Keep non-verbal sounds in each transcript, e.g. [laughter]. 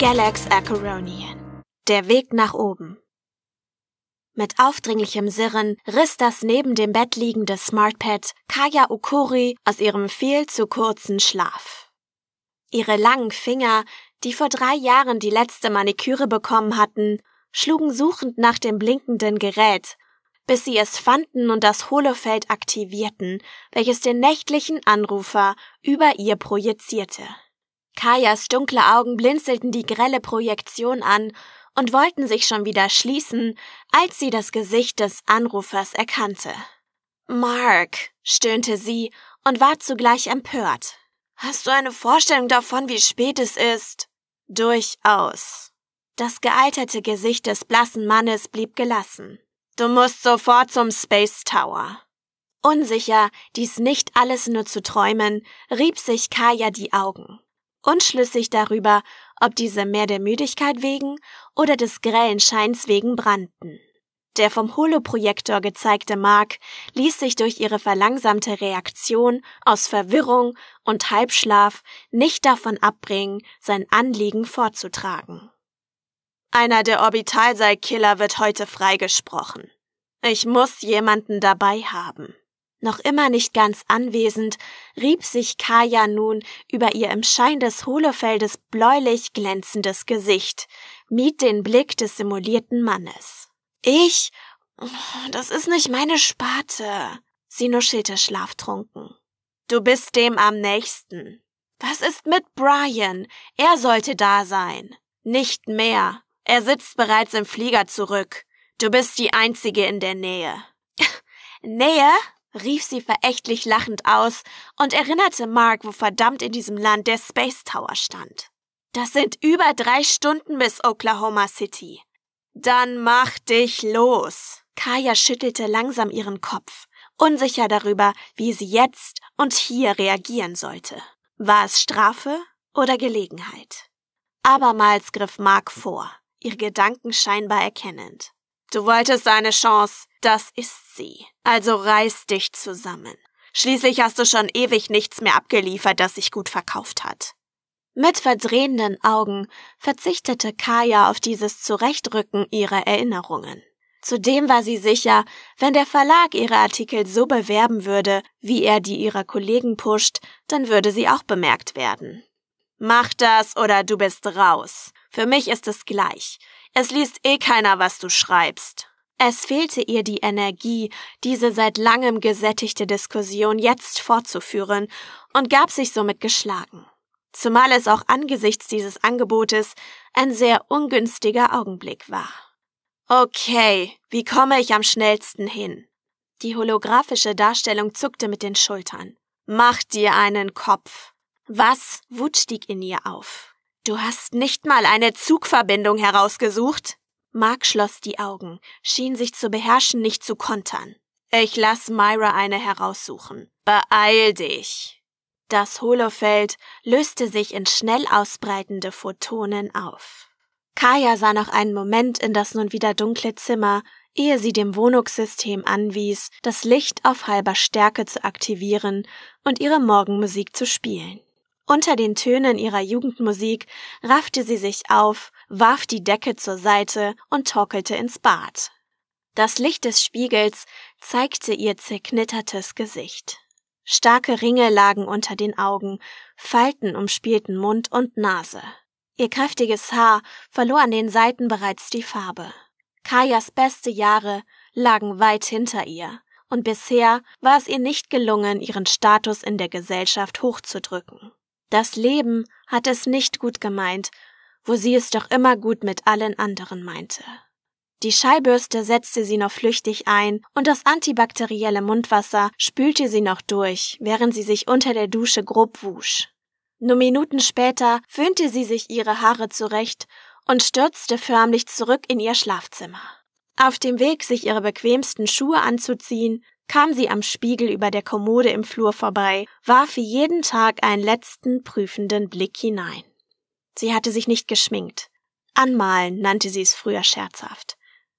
Galax Acheronian. Der Weg nach oben. Mit aufdringlichem Sirren riss das neben dem Bett liegende Smartpad Kaya Okori aus ihrem viel zu kurzen Schlaf. Ihre langen Finger, die vor drei Jahren die letzte Maniküre bekommen hatten, schlugen suchend nach dem blinkenden Gerät, bis sie es fanden und das Holofeld aktivierten, welches den nächtlichen Anrufer über ihr projizierte. Kajas dunkle Augen blinzelten die grelle Projektion an und wollten sich schon wieder schließen, als sie das Gesicht des Anrufers erkannte. Mark, stöhnte sie und war zugleich empört. Hast du eine Vorstellung davon, wie spät es ist? Durchaus. Das gealterte Gesicht des blassen Mannes blieb gelassen. Du musst sofort zum Space Tower. Unsicher, dies nicht alles nur zu träumen, rieb sich Kaya die Augen unschlüssig darüber, ob diese mehr der Müdigkeit wegen oder des grellen Scheins wegen brannten. Der vom Holoprojektor gezeigte Mark ließ sich durch ihre verlangsamte Reaktion aus Verwirrung und Halbschlaf nicht davon abbringen, sein Anliegen vorzutragen. Einer der Orbitalseilkiller wird heute freigesprochen. Ich muss jemanden dabei haben. Noch immer nicht ganz anwesend, rieb sich Kaya nun über ihr im Schein des Hohlefeldes bläulich glänzendes Gesicht, mied den Blick des simulierten Mannes. Ich? Das ist nicht meine Sparte. Sie nuschelte schlaftrunken. Du bist dem am nächsten. Was ist mit Brian? Er sollte da sein. Nicht mehr. Er sitzt bereits im Flieger zurück. Du bist die Einzige in der Nähe. [laughs] Nähe? rief sie verächtlich lachend aus und erinnerte Mark, wo verdammt in diesem Land der Space Tower stand. Das sind über drei Stunden bis Oklahoma City. Dann mach dich los. Kaya schüttelte langsam ihren Kopf, unsicher darüber, wie sie jetzt und hier reagieren sollte. War es Strafe oder Gelegenheit? Abermals griff Mark vor, ihre Gedanken scheinbar erkennend. Du wolltest eine Chance, das ist sie. Also reiß dich zusammen. Schließlich hast du schon ewig nichts mehr abgeliefert, das sich gut verkauft hat. Mit verdrehenden Augen verzichtete Kaya auf dieses Zurechtrücken ihrer Erinnerungen. Zudem war sie sicher, wenn der Verlag ihre Artikel so bewerben würde, wie er die ihrer Kollegen pusht, dann würde sie auch bemerkt werden. Mach das oder du bist raus. Für mich ist es gleich. Es liest eh keiner, was du schreibst. Es fehlte ihr die Energie, diese seit langem gesättigte Diskussion jetzt fortzuführen und gab sich somit geschlagen. Zumal es auch angesichts dieses Angebotes ein sehr ungünstiger Augenblick war. Okay, wie komme ich am schnellsten hin? Die holographische Darstellung zuckte mit den Schultern. Mach dir einen Kopf. Was Wut stieg in ihr auf. Du hast nicht mal eine Zugverbindung herausgesucht? Mark schloss die Augen, schien sich zu beherrschen, nicht zu kontern. Ich lass Myra eine heraussuchen. Beeil dich. Das Holofeld löste sich in schnell ausbreitende Photonen auf. Kaya sah noch einen Moment in das nun wieder dunkle Zimmer, ehe sie dem Wohnungssystem anwies, das Licht auf halber Stärke zu aktivieren und ihre Morgenmusik zu spielen. Unter den Tönen ihrer Jugendmusik raffte sie sich auf, warf die Decke zur Seite und torkelte ins Bad. Das Licht des Spiegels zeigte ihr zerknittertes Gesicht. Starke Ringe lagen unter den Augen, Falten umspielten Mund und Nase. Ihr kräftiges Haar verlor an den Seiten bereits die Farbe. Kajas beste Jahre lagen weit hinter ihr, und bisher war es ihr nicht gelungen, ihren Status in der Gesellschaft hochzudrücken. Das Leben hat es nicht gut gemeint, wo sie es doch immer gut mit allen anderen meinte. Die Scheibürste setzte sie noch flüchtig ein und das antibakterielle Mundwasser spülte sie noch durch, während sie sich unter der Dusche grob wusch. Nur Minuten später föhnte sie sich ihre Haare zurecht und stürzte förmlich zurück in ihr Schlafzimmer. Auf dem Weg, sich ihre bequemsten Schuhe anzuziehen, kam sie am Spiegel über der Kommode im Flur vorbei, warf jeden Tag einen letzten prüfenden Blick hinein. Sie hatte sich nicht geschminkt. Anmalen nannte sie es früher scherzhaft.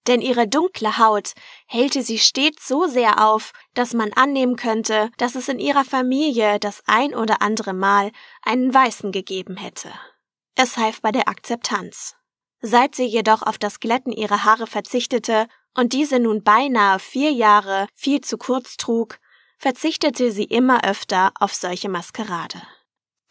Denn ihre dunkle Haut hellte sie stets so sehr auf, dass man annehmen könnte, dass es in ihrer Familie das ein oder andere Mal einen Weißen gegeben hätte. Es half bei der Akzeptanz. Seit sie jedoch auf das Glätten ihrer Haare verzichtete und diese nun beinahe vier Jahre viel zu kurz trug, verzichtete sie immer öfter auf solche Maskerade.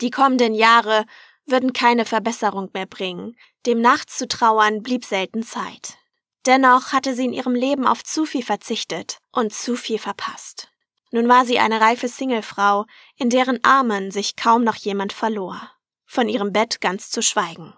Die kommenden Jahre würden keine Verbesserung mehr bringen, dem nachzutrauern blieb selten Zeit. Dennoch hatte sie in ihrem Leben auf zu viel verzichtet und zu viel verpasst. Nun war sie eine reife Singelfrau, in deren Armen sich kaum noch jemand verlor, von ihrem Bett ganz zu schweigen.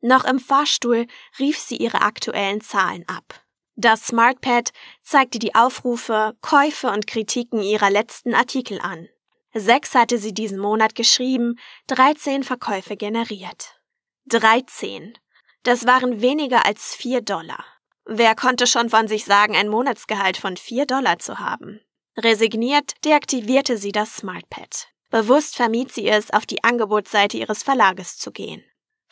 Noch im Fahrstuhl rief sie ihre aktuellen Zahlen ab. Das SmartPad zeigte die Aufrufe, Käufe und Kritiken ihrer letzten Artikel an. Sechs hatte sie diesen Monat geschrieben, 13 Verkäufe generiert. 13. Das waren weniger als 4 Dollar. Wer konnte schon von sich sagen, ein Monatsgehalt von 4 Dollar zu haben? Resigniert deaktivierte sie das SmartPad. Bewusst vermied sie es, auf die Angebotsseite ihres Verlages zu gehen.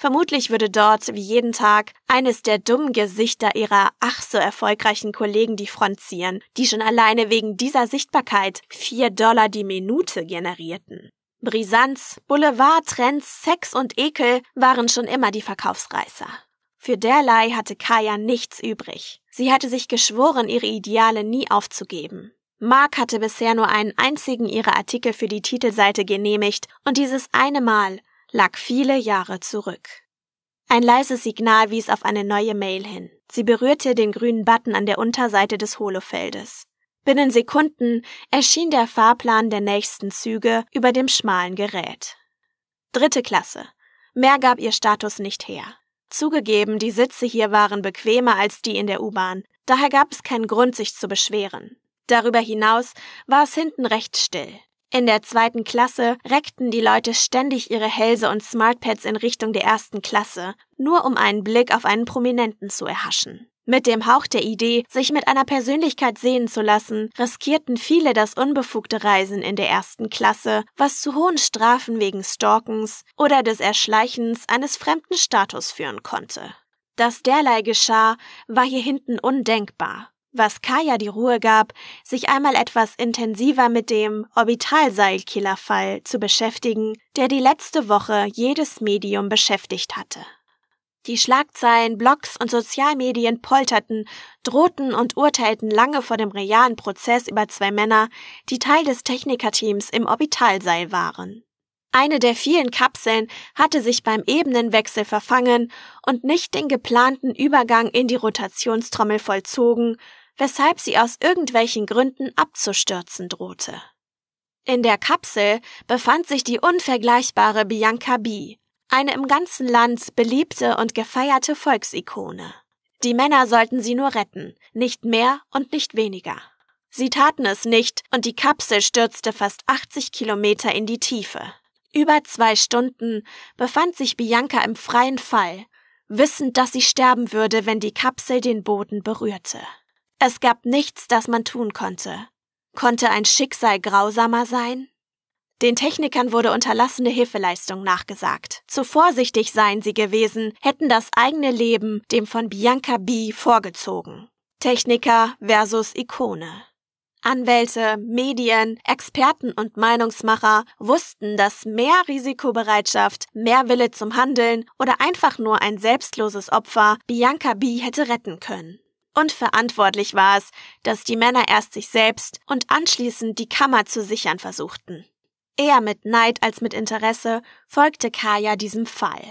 Vermutlich würde dort, wie jeden Tag, eines der dummen Gesichter ihrer ach so erfolgreichen Kollegen die Front ziehen, die schon alleine wegen dieser Sichtbarkeit vier Dollar die Minute generierten. Brisanz, Boulevard, Trends, Sex und Ekel waren schon immer die Verkaufsreißer. Für derlei hatte Kaya nichts übrig. Sie hatte sich geschworen, ihre Ideale nie aufzugeben. Mark hatte bisher nur einen einzigen ihrer Artikel für die Titelseite genehmigt und dieses eine Mal lag viele Jahre zurück. Ein leises Signal wies auf eine neue Mail hin. Sie berührte den grünen Button an der Unterseite des Holofeldes. Binnen Sekunden erschien der Fahrplan der nächsten Züge über dem schmalen Gerät. Dritte Klasse. Mehr gab ihr Status nicht her. Zugegeben, die Sitze hier waren bequemer als die in der U-Bahn, daher gab es keinen Grund, sich zu beschweren. Darüber hinaus war es hinten recht still. In der zweiten Klasse reckten die Leute ständig ihre Hälse und Smartpads in Richtung der ersten Klasse, nur um einen Blick auf einen Prominenten zu erhaschen. Mit dem Hauch der Idee, sich mit einer Persönlichkeit sehen zu lassen, riskierten viele das unbefugte Reisen in der ersten Klasse, was zu hohen Strafen wegen Stalkens oder des Erschleichens eines fremden Status führen konnte. Dass derlei geschah, war hier hinten undenkbar was Kaya die Ruhe gab, sich einmal etwas intensiver mit dem Orbitalseilkiller-Fall zu beschäftigen, der die letzte Woche jedes Medium beschäftigt hatte. Die Schlagzeilen, Blogs und Sozialmedien polterten, drohten und urteilten lange vor dem realen Prozess über zwei Männer, die Teil des Technikerteams im Orbitalseil waren. Eine der vielen Kapseln hatte sich beim Ebenenwechsel verfangen und nicht den geplanten Übergang in die Rotationstrommel vollzogen, weshalb sie aus irgendwelchen Gründen abzustürzen drohte. In der Kapsel befand sich die unvergleichbare Bianca B., eine im ganzen Land beliebte und gefeierte Volksikone. Die Männer sollten sie nur retten, nicht mehr und nicht weniger. Sie taten es nicht und die Kapsel stürzte fast 80 Kilometer in die Tiefe. Über zwei Stunden befand sich Bianca im freien Fall, wissend, dass sie sterben würde, wenn die Kapsel den Boden berührte. Es gab nichts, das man tun konnte. Konnte ein Schicksal grausamer sein? Den Technikern wurde unterlassene Hilfeleistung nachgesagt. Zu vorsichtig seien sie gewesen, hätten das eigene Leben dem von Bianca B vorgezogen. Techniker versus Ikone. Anwälte, Medien, Experten und Meinungsmacher wussten, dass mehr Risikobereitschaft, mehr Wille zum Handeln oder einfach nur ein selbstloses Opfer Bianca B hätte retten können und verantwortlich war es, dass die Männer erst sich selbst und anschließend die Kammer zu sichern versuchten. Eher mit Neid als mit Interesse folgte Kaya diesem Fall.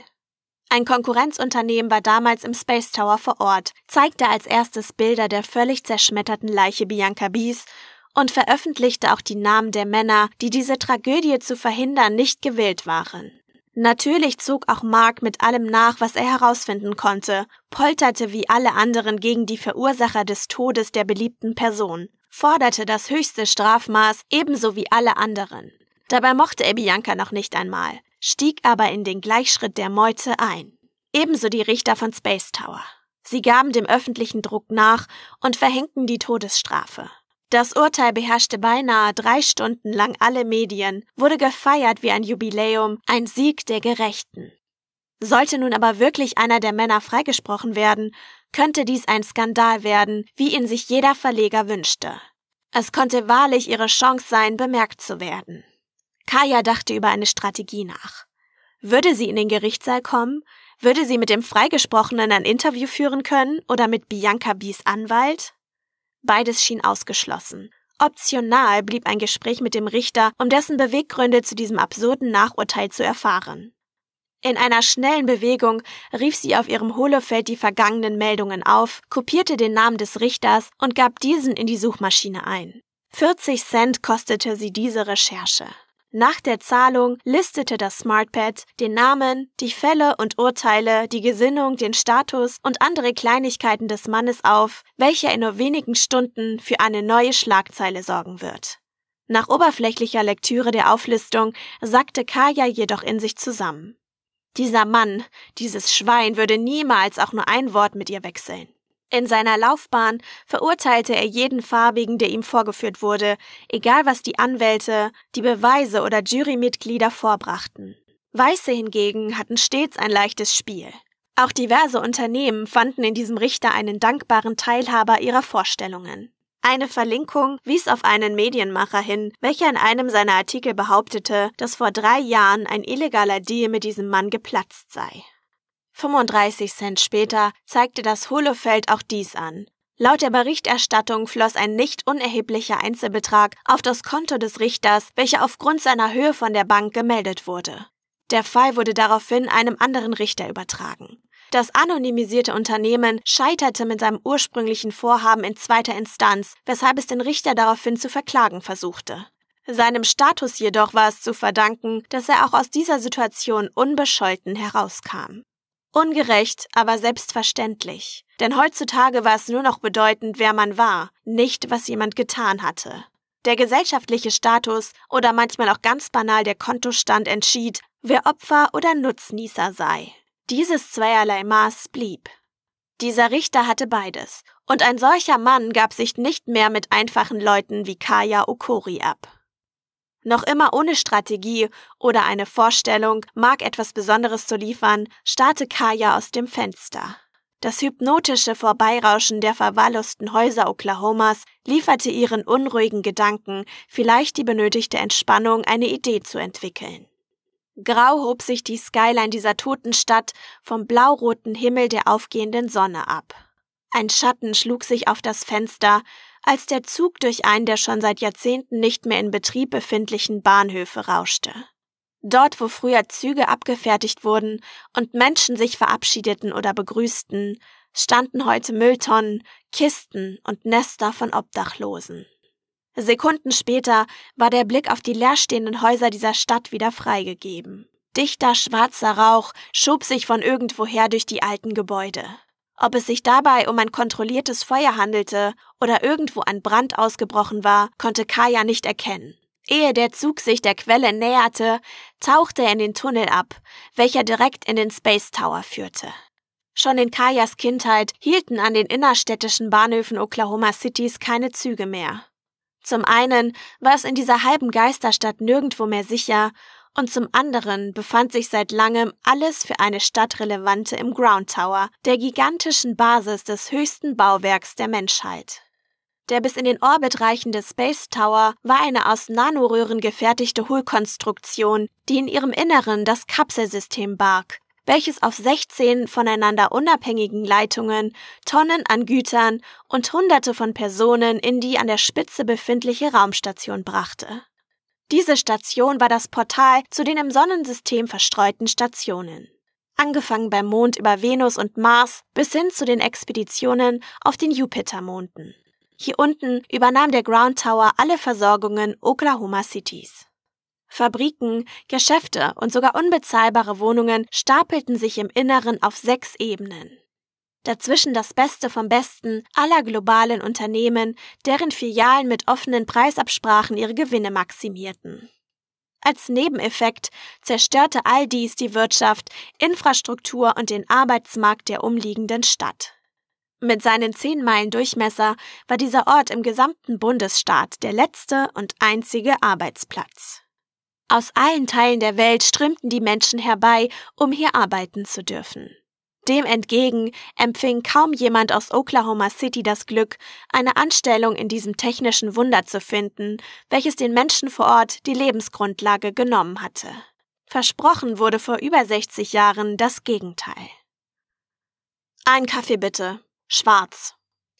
Ein Konkurrenzunternehmen war damals im Space Tower vor Ort, zeigte als erstes Bilder der völlig zerschmetterten Leiche Bianca Bies und veröffentlichte auch die Namen der Männer, die diese Tragödie zu verhindern nicht gewillt waren. Natürlich zog auch Mark mit allem nach, was er herausfinden konnte, polterte wie alle anderen gegen die Verursacher des Todes der beliebten Person, forderte das höchste Strafmaß ebenso wie alle anderen. Dabei mochte er Bianca noch nicht einmal, stieg aber in den Gleichschritt der Meute ein. Ebenso die Richter von Space Tower. Sie gaben dem öffentlichen Druck nach und verhängten die Todesstrafe. Das Urteil beherrschte beinahe drei Stunden lang alle Medien, wurde gefeiert wie ein Jubiläum, ein Sieg der Gerechten. Sollte nun aber wirklich einer der Männer freigesprochen werden, könnte dies ein Skandal werden, wie ihn sich jeder Verleger wünschte. Es konnte wahrlich ihre Chance sein, bemerkt zu werden. Kaya dachte über eine Strategie nach. Würde sie in den Gerichtssaal kommen? Würde sie mit dem Freigesprochenen ein Interview führen können oder mit Bianca Bies Anwalt? Beides schien ausgeschlossen. Optional blieb ein Gespräch mit dem Richter, um dessen Beweggründe zu diesem absurden Nachurteil zu erfahren. In einer schnellen Bewegung rief sie auf ihrem Holofeld die vergangenen Meldungen auf, kopierte den Namen des Richters und gab diesen in die Suchmaschine ein. 40 Cent kostete sie diese Recherche. Nach der Zahlung listete das SmartPad den Namen, die Fälle und Urteile, die Gesinnung, den Status und andere Kleinigkeiten des Mannes auf, welcher in nur wenigen Stunden für eine neue Schlagzeile sorgen wird. Nach oberflächlicher Lektüre der Auflistung sackte Kaya jedoch in sich zusammen. Dieser Mann, dieses Schwein würde niemals auch nur ein Wort mit ihr wechseln. In seiner Laufbahn verurteilte er jeden Farbigen, der ihm vorgeführt wurde, egal was die Anwälte, die Beweise oder Jurymitglieder vorbrachten. Weiße hingegen hatten stets ein leichtes Spiel. Auch diverse Unternehmen fanden in diesem Richter einen dankbaren Teilhaber ihrer Vorstellungen. Eine Verlinkung wies auf einen Medienmacher hin, welcher in einem seiner Artikel behauptete, dass vor drei Jahren ein illegaler Deal mit diesem Mann geplatzt sei. 35 Cent später zeigte das Hohlefeld auch dies an. Laut der Berichterstattung floss ein nicht unerheblicher Einzelbetrag auf das Konto des Richters, welcher aufgrund seiner Höhe von der Bank gemeldet wurde. Der Fall wurde daraufhin einem anderen Richter übertragen. Das anonymisierte Unternehmen scheiterte mit seinem ursprünglichen Vorhaben in zweiter Instanz, weshalb es den Richter daraufhin zu verklagen versuchte. Seinem Status jedoch war es zu verdanken, dass er auch aus dieser Situation unbescholten herauskam. Ungerecht, aber selbstverständlich. Denn heutzutage war es nur noch bedeutend, wer man war, nicht was jemand getan hatte. Der gesellschaftliche Status oder manchmal auch ganz banal der Kontostand entschied, wer Opfer oder Nutznießer sei. Dieses zweierlei Maß blieb. Dieser Richter hatte beides, und ein solcher Mann gab sich nicht mehr mit einfachen Leuten wie Kaya Okori ab. Noch immer ohne Strategie oder eine Vorstellung, Mark etwas Besonderes zu liefern, starrte Kaya aus dem Fenster. Das hypnotische Vorbeirauschen der verwahrlosten Häuser Oklahomas lieferte ihren unruhigen Gedanken vielleicht die benötigte Entspannung, eine Idee zu entwickeln. Grau hob sich die Skyline dieser toten Stadt vom blauroten Himmel der aufgehenden Sonne ab. Ein Schatten schlug sich auf das Fenster, als der Zug durch einen der schon seit Jahrzehnten nicht mehr in Betrieb befindlichen Bahnhöfe rauschte. Dort, wo früher Züge abgefertigt wurden und Menschen sich verabschiedeten oder begrüßten, standen heute Mülltonnen, Kisten und Nester von Obdachlosen. Sekunden später war der Blick auf die leerstehenden Häuser dieser Stadt wieder freigegeben. Dichter schwarzer Rauch schob sich von irgendwoher durch die alten Gebäude. Ob es sich dabei um ein kontrolliertes Feuer handelte oder irgendwo ein Brand ausgebrochen war, konnte Kaya nicht erkennen. Ehe der Zug sich der Quelle näherte, tauchte er in den Tunnel ab, welcher direkt in den Space Tower führte. Schon in Kayas Kindheit hielten an den innerstädtischen Bahnhöfen Oklahoma Cities keine Züge mehr. Zum einen war es in dieser halben Geisterstadt nirgendwo mehr sicher und zum anderen befand sich seit langem alles für eine Stadt Relevante im Ground Tower, der gigantischen Basis des höchsten Bauwerks der Menschheit. Der bis in den Orbit reichende Space Tower war eine aus Nanoröhren gefertigte Hohlkonstruktion, die in ihrem Inneren das Kapselsystem barg, welches auf 16 voneinander unabhängigen Leitungen Tonnen an Gütern und Hunderte von Personen in die an der Spitze befindliche Raumstation brachte. Diese Station war das Portal zu den im Sonnensystem verstreuten Stationen. Angefangen beim Mond über Venus und Mars bis hin zu den Expeditionen auf den Jupitermonden. Hier unten übernahm der Ground Tower alle Versorgungen Oklahoma Cities. Fabriken, Geschäfte und sogar unbezahlbare Wohnungen stapelten sich im Inneren auf sechs Ebenen. Dazwischen das Beste vom Besten aller globalen Unternehmen, deren Filialen mit offenen Preisabsprachen ihre Gewinne maximierten. Als Nebeneffekt zerstörte all dies die Wirtschaft, Infrastruktur und den Arbeitsmarkt der umliegenden Stadt. Mit seinen zehn Meilen Durchmesser war dieser Ort im gesamten Bundesstaat der letzte und einzige Arbeitsplatz. Aus allen Teilen der Welt strömten die Menschen herbei, um hier arbeiten zu dürfen. Dem entgegen empfing kaum jemand aus Oklahoma City das Glück, eine Anstellung in diesem technischen Wunder zu finden, welches den Menschen vor Ort die Lebensgrundlage genommen hatte. Versprochen wurde vor über 60 Jahren das Gegenteil. Ein Kaffee bitte, schwarz.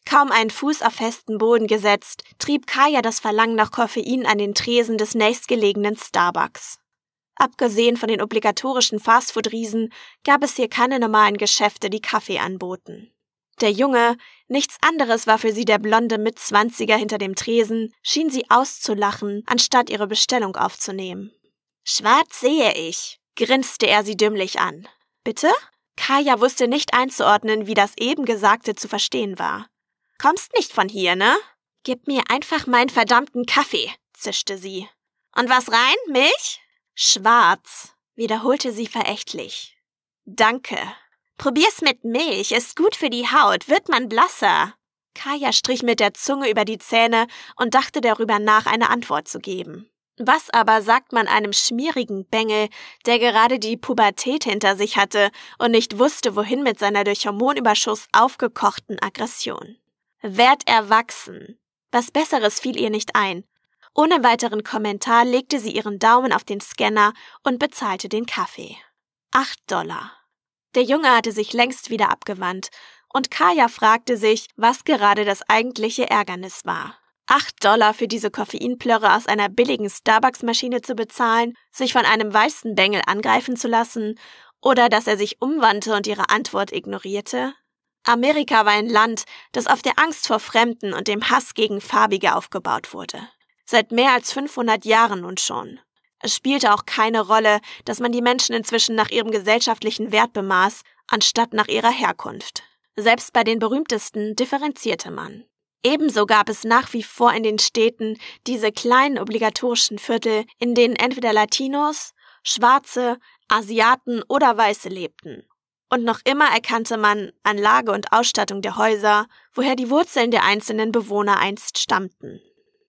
Kaum einen Fuß auf festen Boden gesetzt, trieb Kaya das Verlangen nach Koffein an den Tresen des nächstgelegenen Starbucks. Abgesehen von den obligatorischen Fastfood-Riesen gab es hier keine normalen Geschäfte, die Kaffee anboten. Der Junge, nichts anderes war für sie der blonde Mitzwanziger hinter dem Tresen, schien sie auszulachen, anstatt ihre Bestellung aufzunehmen. Schwarz sehe ich, grinste er sie dümmlich an. Bitte? Kaya wusste nicht einzuordnen, wie das eben Gesagte zu verstehen war. Kommst nicht von hier, ne? Gib mir einfach meinen verdammten Kaffee, zischte sie. Und was rein? Milch? Schwarz, wiederholte sie verächtlich. Danke. Probier's mit Milch, ist gut für die Haut, wird man blasser. Kaya strich mit der Zunge über die Zähne und dachte darüber nach, eine Antwort zu geben. Was aber sagt man einem schmierigen Bengel, der gerade die Pubertät hinter sich hatte und nicht wusste, wohin mit seiner durch Hormonüberschuss aufgekochten Aggression? Werd erwachsen. Was Besseres fiel ihr nicht ein, ohne weiteren Kommentar legte sie ihren Daumen auf den Scanner und bezahlte den Kaffee. Acht Dollar. Der Junge hatte sich längst wieder abgewandt, und Kaya fragte sich, was gerade das eigentliche Ärgernis war. Acht Dollar für diese Koffeinplörre aus einer billigen Starbucks-Maschine zu bezahlen, sich von einem weißen Bengel angreifen zu lassen oder dass er sich umwandte und ihre Antwort ignorierte? Amerika war ein Land, das auf der Angst vor Fremden und dem Hass gegen Farbige aufgebaut wurde. Seit mehr als 500 Jahren nun schon. Es spielte auch keine Rolle, dass man die Menschen inzwischen nach ihrem gesellschaftlichen Wert bemaß, anstatt nach ihrer Herkunft. Selbst bei den berühmtesten differenzierte man. Ebenso gab es nach wie vor in den Städten diese kleinen obligatorischen Viertel, in denen entweder Latinos, Schwarze, Asiaten oder Weiße lebten. Und noch immer erkannte man an Lage und Ausstattung der Häuser, woher die Wurzeln der einzelnen Bewohner einst stammten.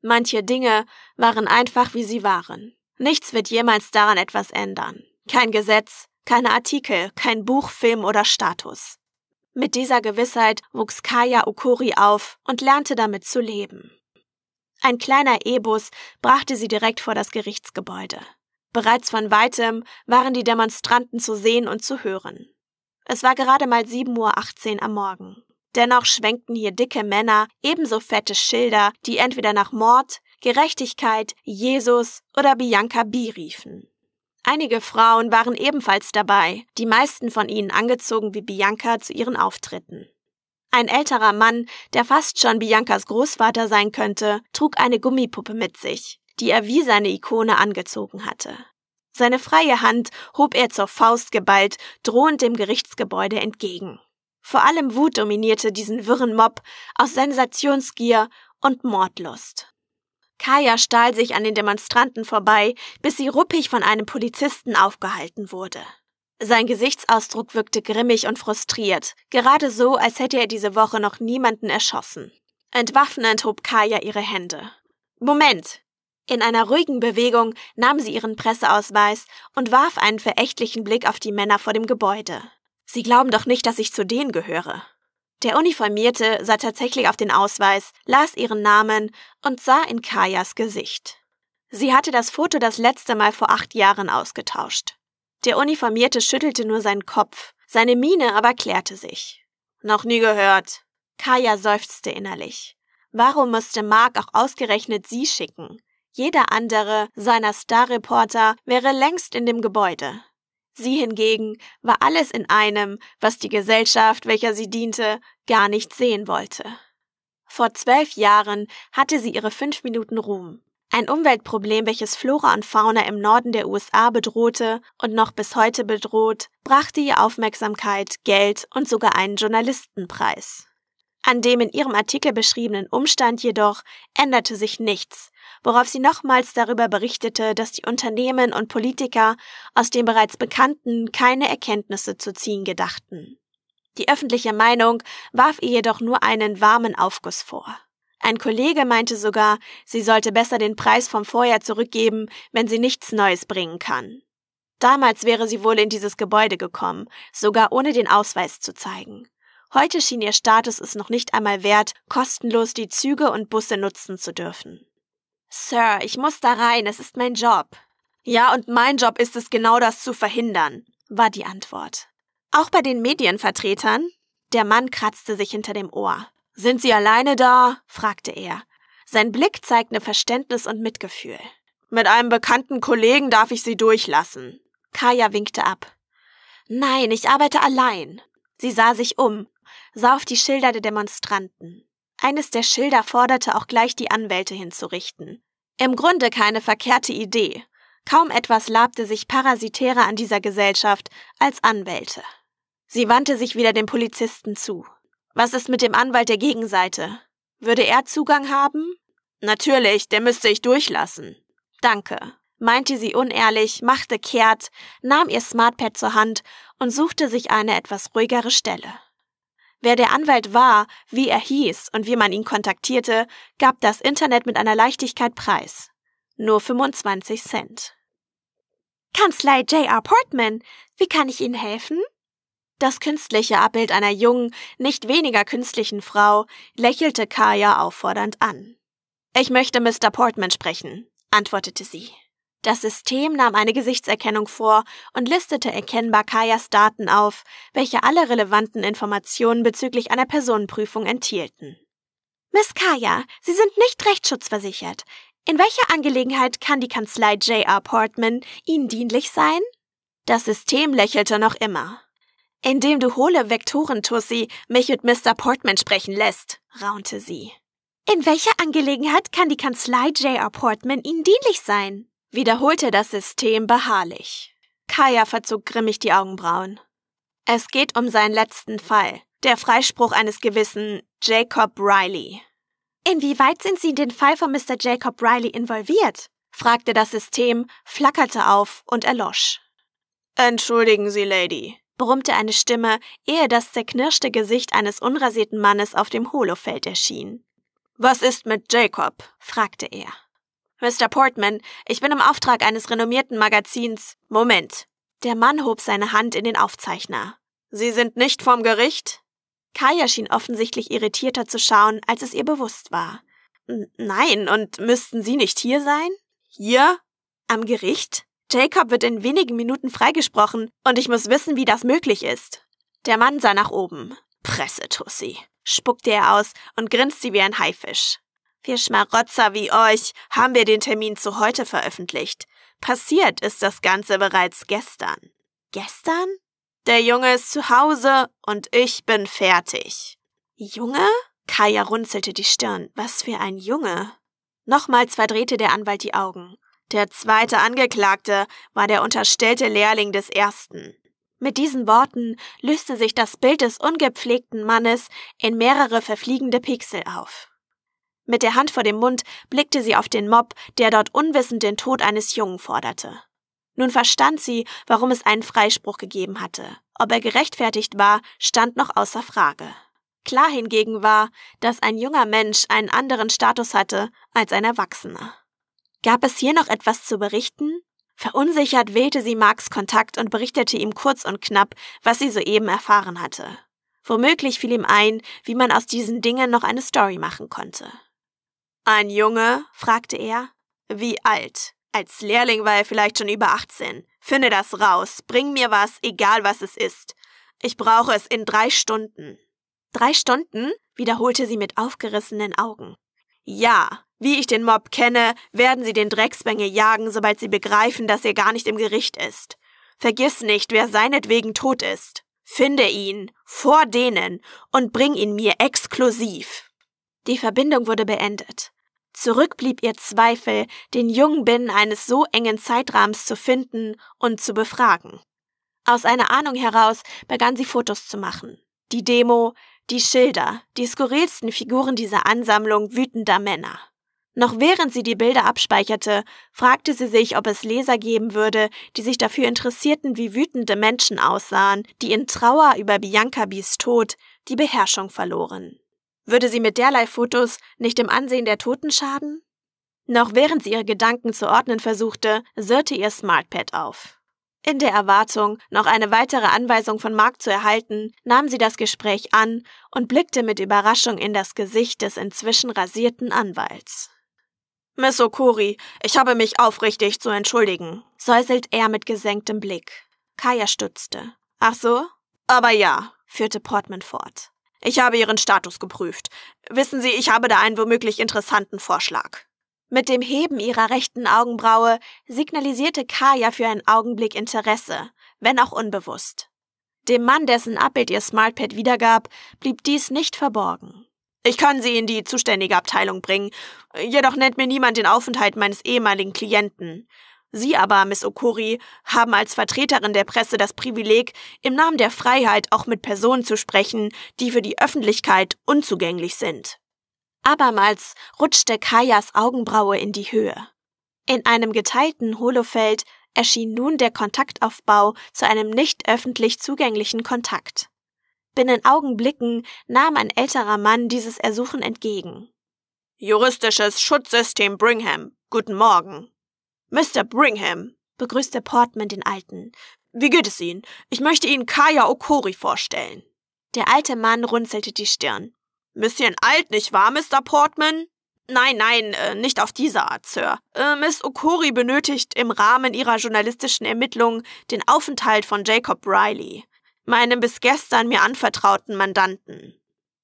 Manche Dinge waren einfach, wie sie waren. Nichts wird jemals daran etwas ändern. Kein Gesetz, keine Artikel, kein Buch, Film oder Status. Mit dieser Gewissheit wuchs Kaya Okori auf und lernte damit zu leben. Ein kleiner E-Bus brachte sie direkt vor das Gerichtsgebäude. Bereits von weitem waren die Demonstranten zu sehen und zu hören. Es war gerade mal 7.18 Uhr am Morgen. Dennoch schwenkten hier dicke Männer ebenso fette Schilder, die entweder nach Mord, Gerechtigkeit, Jesus oder Bianca B riefen. Einige Frauen waren ebenfalls dabei, die meisten von ihnen angezogen wie Bianca zu ihren Auftritten. Ein älterer Mann, der fast schon Biancas Großvater sein könnte, trug eine Gummipuppe mit sich, die er wie seine Ikone angezogen hatte. Seine freie Hand hob er zur Faust geballt, drohend dem Gerichtsgebäude entgegen. Vor allem Wut dominierte diesen wirren Mob aus Sensationsgier und Mordlust. Kaya stahl sich an den Demonstranten vorbei, bis sie ruppig von einem Polizisten aufgehalten wurde. Sein Gesichtsausdruck wirkte grimmig und frustriert, gerade so, als hätte er diese Woche noch niemanden erschossen. Entwaffnend hob Kaya ihre Hände. Moment! In einer ruhigen Bewegung nahm sie ihren Presseausweis und warf einen verächtlichen Blick auf die Männer vor dem Gebäude. Sie glauben doch nicht, dass ich zu denen gehöre. Der Uniformierte sah tatsächlich auf den Ausweis, las ihren Namen und sah in Kajas Gesicht. Sie hatte das Foto das letzte Mal vor acht Jahren ausgetauscht. Der Uniformierte schüttelte nur seinen Kopf, seine Miene aber klärte sich. Noch nie gehört. Kaja seufzte innerlich. Warum musste Mark auch ausgerechnet sie schicken? Jeder andere seiner Star-Reporter wäre längst in dem Gebäude. Sie hingegen war alles in einem, was die Gesellschaft, welcher sie diente, gar nicht sehen wollte. Vor zwölf Jahren hatte sie ihre fünf Minuten Ruhm. Ein Umweltproblem, welches Flora und Fauna im Norden der USA bedrohte und noch bis heute bedroht, brachte ihr Aufmerksamkeit, Geld und sogar einen Journalistenpreis. An dem in ihrem Artikel beschriebenen Umstand jedoch änderte sich nichts, worauf sie nochmals darüber berichtete, dass die Unternehmen und Politiker aus dem bereits Bekannten keine Erkenntnisse zu ziehen gedachten. Die öffentliche Meinung warf ihr jedoch nur einen warmen Aufguss vor. Ein Kollege meinte sogar, sie sollte besser den Preis vom Vorjahr zurückgeben, wenn sie nichts Neues bringen kann. Damals wäre sie wohl in dieses Gebäude gekommen, sogar ohne den Ausweis zu zeigen. Heute schien ihr Status es noch nicht einmal wert, kostenlos die Züge und Busse nutzen zu dürfen. Sir, ich muss da rein, es ist mein Job. Ja, und mein Job ist es genau das zu verhindern, war die Antwort. Auch bei den Medienvertretern? Der Mann kratzte sich hinter dem Ohr. Sind Sie alleine da? fragte er. Sein Blick zeigte Verständnis und Mitgefühl. Mit einem bekannten Kollegen darf ich Sie durchlassen. Kaya winkte ab. Nein, ich arbeite allein. Sie sah sich um sah auf die Schilder der Demonstranten. Eines der Schilder forderte auch gleich die Anwälte hinzurichten. Im Grunde keine verkehrte Idee. Kaum etwas labte sich parasitärer an dieser Gesellschaft als Anwälte. Sie wandte sich wieder dem Polizisten zu. Was ist mit dem Anwalt der Gegenseite? Würde er Zugang haben? Natürlich, der müsste ich durchlassen. Danke, meinte sie unehrlich, machte kehrt, nahm ihr Smartpad zur Hand und suchte sich eine etwas ruhigere Stelle. Wer der Anwalt war, wie er hieß und wie man ihn kontaktierte, gab das Internet mit einer Leichtigkeit preis. Nur 25 Cent. Kanzlei J.R. Portman, wie kann ich Ihnen helfen? Das künstliche Abbild einer jungen, nicht weniger künstlichen Frau lächelte Kaya auffordernd an. Ich möchte Mr. Portman sprechen, antwortete sie. Das System nahm eine Gesichtserkennung vor und listete erkennbar Kayas Daten auf, welche alle relevanten Informationen bezüglich einer Personenprüfung enthielten. Miss Kaya, Sie sind nicht rechtsschutzversichert. In welcher Angelegenheit kann die Kanzlei J.R. Portman Ihnen dienlich sein? Das System lächelte noch immer. Indem du hohle Vektoren, Tussi, mich mit Mr. Portman sprechen lässt, raunte sie. In welcher Angelegenheit kann die Kanzlei J.R. Portman Ihnen dienlich sein? wiederholte das System beharrlich. Kaya verzog grimmig die Augenbrauen. Es geht um seinen letzten Fall, der Freispruch eines gewissen Jacob Riley. Inwieweit sind Sie in den Fall von Mr. Jacob Riley involviert? fragte das System, flackerte auf und erlosch. Entschuldigen Sie, Lady, brummte eine Stimme, ehe das zerknirschte Gesicht eines unrasierten Mannes auf dem Holofeld erschien. Was ist mit Jacob? fragte er. Mr. Portman, ich bin im Auftrag eines renommierten Magazins. Moment. Der Mann hob seine Hand in den Aufzeichner. Sie sind nicht vom Gericht? Kaya schien offensichtlich irritierter zu schauen, als es ihr bewusst war. Nein, und müssten Sie nicht hier sein? Hier? Am Gericht? Jacob wird in wenigen Minuten freigesprochen, und ich muss wissen, wie das möglich ist. Der Mann sah nach oben. Pressetussi, spuckte er aus und grinste wie ein Haifisch. Wir Schmarotzer wie euch haben wir den Termin zu heute veröffentlicht. Passiert ist das Ganze bereits gestern. Gestern? Der Junge ist zu Hause und ich bin fertig. Junge? Kaya runzelte die Stirn. Was für ein Junge. Nochmals verdrehte der Anwalt die Augen. Der zweite Angeklagte war der unterstellte Lehrling des ersten. Mit diesen Worten löste sich das Bild des ungepflegten Mannes in mehrere verfliegende Pixel auf. Mit der Hand vor dem Mund blickte sie auf den Mob, der dort unwissend den Tod eines Jungen forderte. Nun verstand sie, warum es einen Freispruch gegeben hatte. Ob er gerechtfertigt war, stand noch außer Frage. Klar hingegen war, dass ein junger Mensch einen anderen Status hatte als ein Erwachsener. Gab es hier noch etwas zu berichten? Verunsichert wählte sie Marks Kontakt und berichtete ihm kurz und knapp, was sie soeben erfahren hatte. Womöglich fiel ihm ein, wie man aus diesen Dingen noch eine Story machen konnte. Ein Junge? fragte er. Wie alt? Als Lehrling war er vielleicht schon über 18. Finde das raus, bring mir was, egal was es ist. Ich brauche es in drei Stunden. Drei Stunden? wiederholte sie mit aufgerissenen Augen. Ja, wie ich den Mob kenne, werden sie den Drecksbänge jagen, sobald sie begreifen, dass er gar nicht im Gericht ist. Vergiss nicht, wer seinetwegen tot ist. Finde ihn, vor denen, und bring ihn mir exklusiv. Die Verbindung wurde beendet. Zurück blieb ihr Zweifel, den jungen Binnen eines so engen Zeitrahmens zu finden und zu befragen. Aus einer Ahnung heraus begann sie Fotos zu machen. Die Demo, die Schilder, die skurrilsten Figuren dieser Ansammlung wütender Männer. Noch während sie die Bilder abspeicherte, fragte sie sich, ob es Leser geben würde, die sich dafür interessierten, wie wütende Menschen aussahen, die in Trauer über Bianca Bies Tod die Beherrschung verloren. Würde sie mit derlei Fotos nicht dem Ansehen der Toten schaden? Noch während sie ihre Gedanken zu ordnen versuchte, sirrte ihr Smartpad auf. In der Erwartung, noch eine weitere Anweisung von Mark zu erhalten, nahm sie das Gespräch an und blickte mit Überraschung in das Gesicht des inzwischen rasierten Anwalts. Miss Okori, ich habe mich aufrichtig zu entschuldigen, säuselt er mit gesenktem Blick. Kaya stutzte. Ach so? Aber ja, führte Portman fort. Ich habe Ihren Status geprüft. Wissen Sie, ich habe da einen womöglich interessanten Vorschlag. Mit dem Heben ihrer rechten Augenbraue signalisierte Kaya für einen Augenblick Interesse, wenn auch unbewusst. Dem Mann, dessen Abbild ihr Smartpad wiedergab, blieb dies nicht verborgen. Ich kann Sie in die zuständige Abteilung bringen, jedoch nennt mir niemand den Aufenthalt meines ehemaligen Klienten. Sie aber, Miss Okuri, haben als Vertreterin der Presse das Privileg, im Namen der Freiheit auch mit Personen zu sprechen, die für die Öffentlichkeit unzugänglich sind. Abermals rutschte Kajas Augenbraue in die Höhe. In einem geteilten Holofeld erschien nun der Kontaktaufbau zu einem nicht öffentlich zugänglichen Kontakt. Binnen Augenblicken nahm ein älterer Mann dieses Ersuchen entgegen. Juristisches Schutzsystem Brigham. Guten Morgen. Mr. Brigham, begrüßte Portman den Alten. Wie geht es Ihnen? Ich möchte Ihnen Kaya Okori vorstellen. Der alte Mann runzelte die Stirn. Bisschen alt, nicht wahr, Mr. Portman? Nein, nein, äh, nicht auf diese Art, Sir. Äh, Miss Okori benötigt im Rahmen ihrer journalistischen Ermittlungen den Aufenthalt von Jacob Riley, meinem bis gestern mir anvertrauten Mandanten.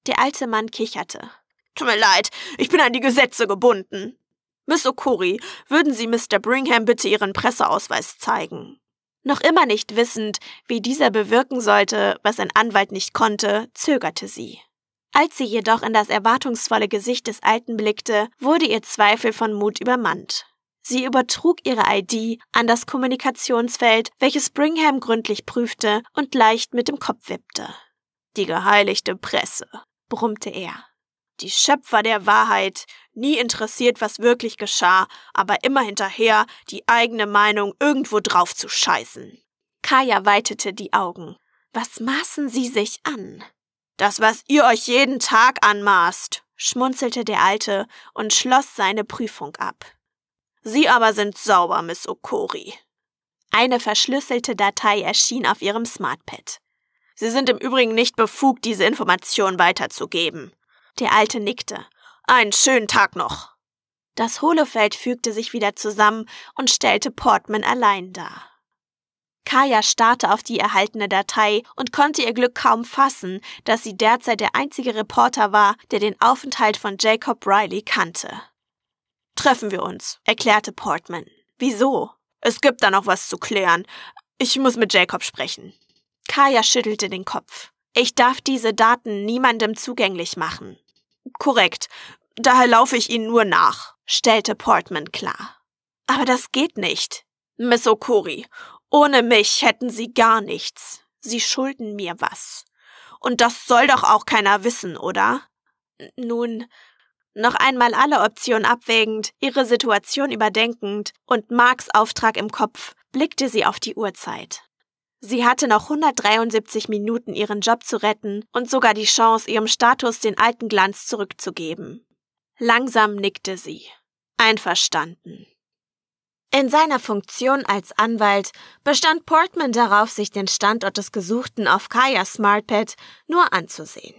Der alte Mann kicherte. Tut mir leid, ich bin an die Gesetze gebunden. Miss Okori, würden Sie Mr. Brigham bitte Ihren Presseausweis zeigen? Noch immer nicht wissend, wie dieser bewirken sollte, was ein Anwalt nicht konnte, zögerte sie. Als sie jedoch in das erwartungsvolle Gesicht des Alten blickte, wurde ihr Zweifel von Mut übermannt. Sie übertrug ihre ID an das Kommunikationsfeld, welches Brigham gründlich prüfte und leicht mit dem Kopf wippte. Die geheiligte Presse, brummte er die Schöpfer der Wahrheit, nie interessiert, was wirklich geschah, aber immer hinterher, die eigene Meinung irgendwo drauf zu scheißen. Kaya weitete die Augen. Was maßen Sie sich an? Das, was ihr euch jeden Tag anmaßt, schmunzelte der Alte und schloss seine Prüfung ab. Sie aber sind sauber, Miss Okori. Eine verschlüsselte Datei erschien auf ihrem Smartpad. Sie sind im Übrigen nicht befugt, diese Information weiterzugeben. Der Alte nickte. Einen schönen Tag noch. Das hohle fügte sich wieder zusammen und stellte Portman allein dar. Kaya starrte auf die erhaltene Datei und konnte ihr Glück kaum fassen, dass sie derzeit der einzige Reporter war, der den Aufenthalt von Jacob Riley kannte. Treffen wir uns, erklärte Portman. Wieso? Es gibt da noch was zu klären. Ich muss mit Jacob sprechen. Kaya schüttelte den Kopf. Ich darf diese Daten niemandem zugänglich machen. Korrekt. Daher laufe ich Ihnen nur nach, stellte Portman klar. Aber das geht nicht. Miss Okori, ohne mich hätten Sie gar nichts. Sie schulden mir was. Und das soll doch auch keiner wissen, oder? Nun, noch einmal alle Optionen abwägend, ihre Situation überdenkend und Marks Auftrag im Kopf, blickte sie auf die Uhrzeit. Sie hatte noch 173 Minuten, ihren Job zu retten und sogar die Chance, ihrem Status den alten Glanz zurückzugeben. Langsam nickte sie. Einverstanden. In seiner Funktion als Anwalt bestand Portman darauf, sich den Standort des Gesuchten auf Kaya Smartpad nur anzusehen.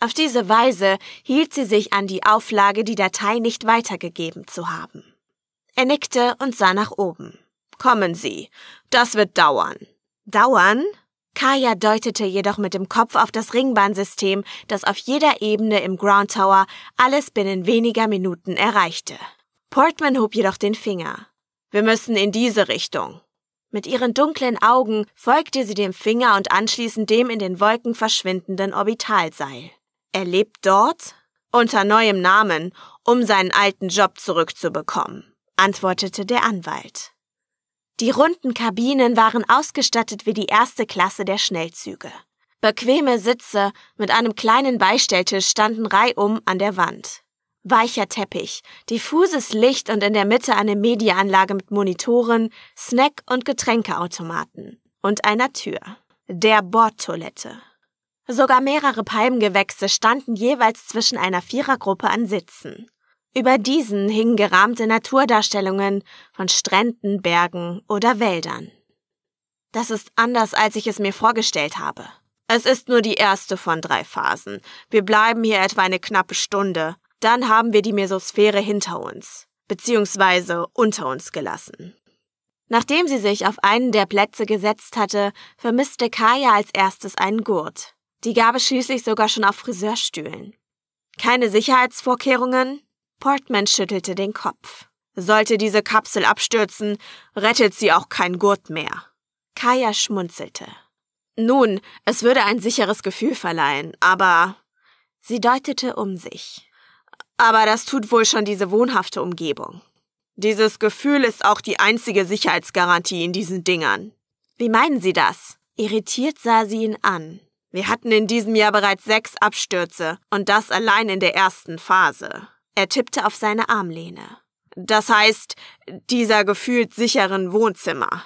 Auf diese Weise hielt sie sich an die Auflage, die Datei nicht weitergegeben zu haben. Er nickte und sah nach oben. Kommen Sie, das wird dauern dauern. Kaya deutete jedoch mit dem Kopf auf das Ringbahnsystem, das auf jeder Ebene im Ground Tower alles binnen weniger Minuten erreichte. Portman hob jedoch den Finger. Wir müssen in diese Richtung. Mit ihren dunklen Augen folgte sie dem Finger und anschließend dem in den Wolken verschwindenden Orbitalseil. Er lebt dort? Unter neuem Namen, um seinen alten Job zurückzubekommen, antwortete der Anwalt. Die runden Kabinen waren ausgestattet wie die erste Klasse der Schnellzüge. Bequeme Sitze mit einem kleinen Beistelltisch standen reihum an der Wand. Weicher Teppich, diffuses Licht und in der Mitte eine Mediaanlage mit Monitoren, Snack- und Getränkeautomaten und einer Tür. Der Bordtoilette. Sogar mehrere Palmengewächse standen jeweils zwischen einer Vierergruppe an Sitzen. Über diesen hingen gerahmte Naturdarstellungen von Stränden, Bergen oder Wäldern. Das ist anders, als ich es mir vorgestellt habe. Es ist nur die erste von drei Phasen. Wir bleiben hier etwa eine knappe Stunde. Dann haben wir die Mesosphäre hinter uns, beziehungsweise unter uns gelassen. Nachdem sie sich auf einen der Plätze gesetzt hatte, vermisste Kaya als erstes einen Gurt. Die gab es schließlich sogar schon auf Friseurstühlen. Keine Sicherheitsvorkehrungen, Portman schüttelte den Kopf. Sollte diese Kapsel abstürzen, rettet sie auch kein Gurt mehr. Kaya schmunzelte. Nun, es würde ein sicheres Gefühl verleihen, aber. Sie deutete um sich. Aber das tut wohl schon diese wohnhafte Umgebung. Dieses Gefühl ist auch die einzige Sicherheitsgarantie in diesen Dingern. Wie meinen Sie das? Irritiert sah sie ihn an. Wir hatten in diesem Jahr bereits sechs Abstürze und das allein in der ersten Phase. Er tippte auf seine Armlehne. Das heißt, dieser gefühlt sicheren Wohnzimmer.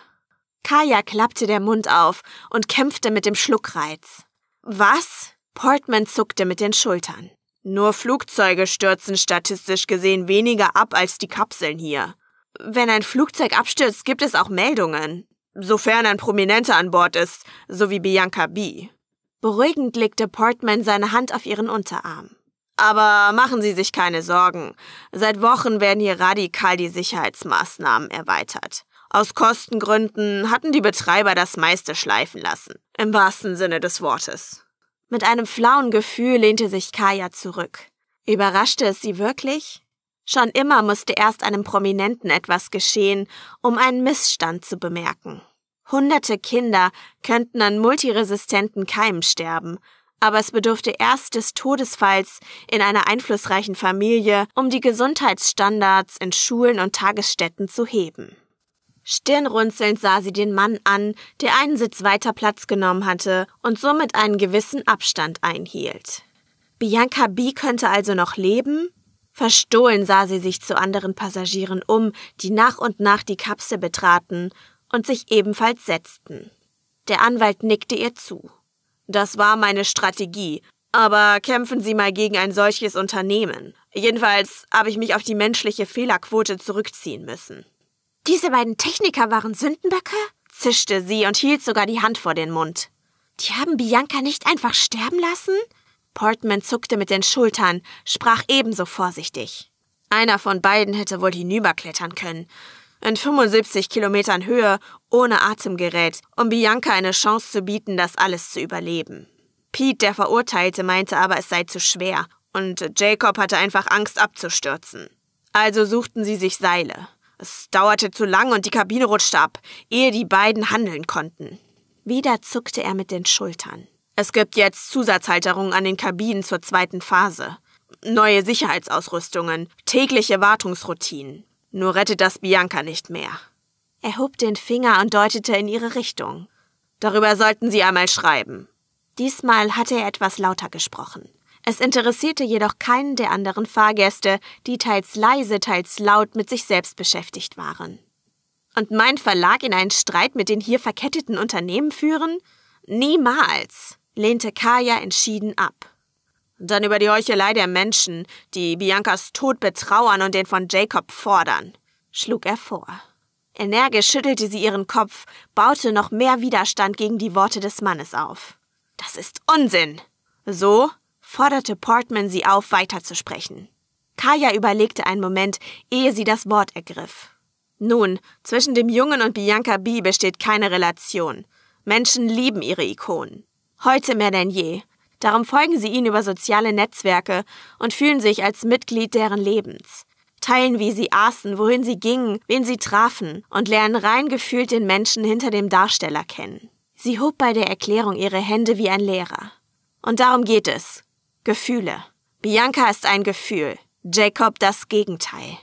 Kaya klappte der Mund auf und kämpfte mit dem Schluckreiz. Was? Portman zuckte mit den Schultern. Nur Flugzeuge stürzen statistisch gesehen weniger ab als die Kapseln hier. Wenn ein Flugzeug abstürzt, gibt es auch Meldungen. Sofern ein Prominenter an Bord ist, so wie Bianca B. Beruhigend legte Portman seine Hand auf ihren Unterarm. Aber machen Sie sich keine Sorgen. Seit Wochen werden hier radikal die Sicherheitsmaßnahmen erweitert. Aus Kostengründen hatten die Betreiber das meiste schleifen lassen. Im wahrsten Sinne des Wortes. Mit einem flauen Gefühl lehnte sich Kaya zurück. Überraschte es sie wirklich? Schon immer musste erst einem Prominenten etwas geschehen, um einen Missstand zu bemerken. Hunderte Kinder könnten an multiresistenten Keimen sterben, aber es bedurfte erst des Todesfalls in einer einflussreichen Familie, um die Gesundheitsstandards in Schulen und Tagesstätten zu heben. Stirnrunzelnd sah sie den Mann an, der einen Sitz weiter Platz genommen hatte und somit einen gewissen Abstand einhielt. Bianca B. könnte also noch leben? Verstohlen sah sie sich zu anderen Passagieren um, die nach und nach die Kapsel betraten und sich ebenfalls setzten. Der Anwalt nickte ihr zu. Das war meine Strategie. Aber kämpfen Sie mal gegen ein solches Unternehmen. Jedenfalls habe ich mich auf die menschliche Fehlerquote zurückziehen müssen. Diese beiden Techniker waren Sündenböcke? zischte sie und hielt sogar die Hand vor den Mund. Die haben Bianca nicht einfach sterben lassen? Portman zuckte mit den Schultern, sprach ebenso vorsichtig. Einer von beiden hätte wohl hinüberklettern können in 75 Kilometern Höhe ohne Atemgerät, um Bianca eine Chance zu bieten, das alles zu überleben. Pete, der Verurteilte, meinte aber, es sei zu schwer und Jacob hatte einfach Angst abzustürzen. Also suchten sie sich Seile. Es dauerte zu lang und die Kabine rutschte ab, ehe die beiden handeln konnten. Wieder zuckte er mit den Schultern. Es gibt jetzt Zusatzhalterungen an den Kabinen zur zweiten Phase. Neue Sicherheitsausrüstungen, tägliche Wartungsroutinen. Nur rettet das Bianca nicht mehr. Er hob den Finger und deutete in ihre Richtung. Darüber sollten Sie einmal schreiben. Diesmal hatte er etwas lauter gesprochen. Es interessierte jedoch keinen der anderen Fahrgäste, die teils leise, teils laut mit sich selbst beschäftigt waren. Und mein Verlag in einen Streit mit den hier verketteten Unternehmen führen? Niemals, lehnte Kaya entschieden ab. Und dann über die Heuchelei der Menschen, die Biancas Tod betrauern und den von Jacob fordern, schlug er vor. Energisch schüttelte sie ihren Kopf, baute noch mehr Widerstand gegen die Worte des Mannes auf. Das ist Unsinn! So forderte Portman sie auf, weiterzusprechen. Kaya überlegte einen Moment, ehe sie das Wort ergriff. Nun, zwischen dem Jungen und Bianca B besteht keine Relation. Menschen lieben ihre Ikonen. Heute mehr denn je. Darum folgen sie ihnen über soziale Netzwerke und fühlen sich als Mitglied deren Lebens. Teilen, wie sie aßen, wohin sie gingen, wen sie trafen und lernen rein gefühlt den Menschen hinter dem Darsteller kennen. Sie hob bei der Erklärung ihre Hände wie ein Lehrer. Und darum geht es. Gefühle. Bianca ist ein Gefühl, Jacob das Gegenteil.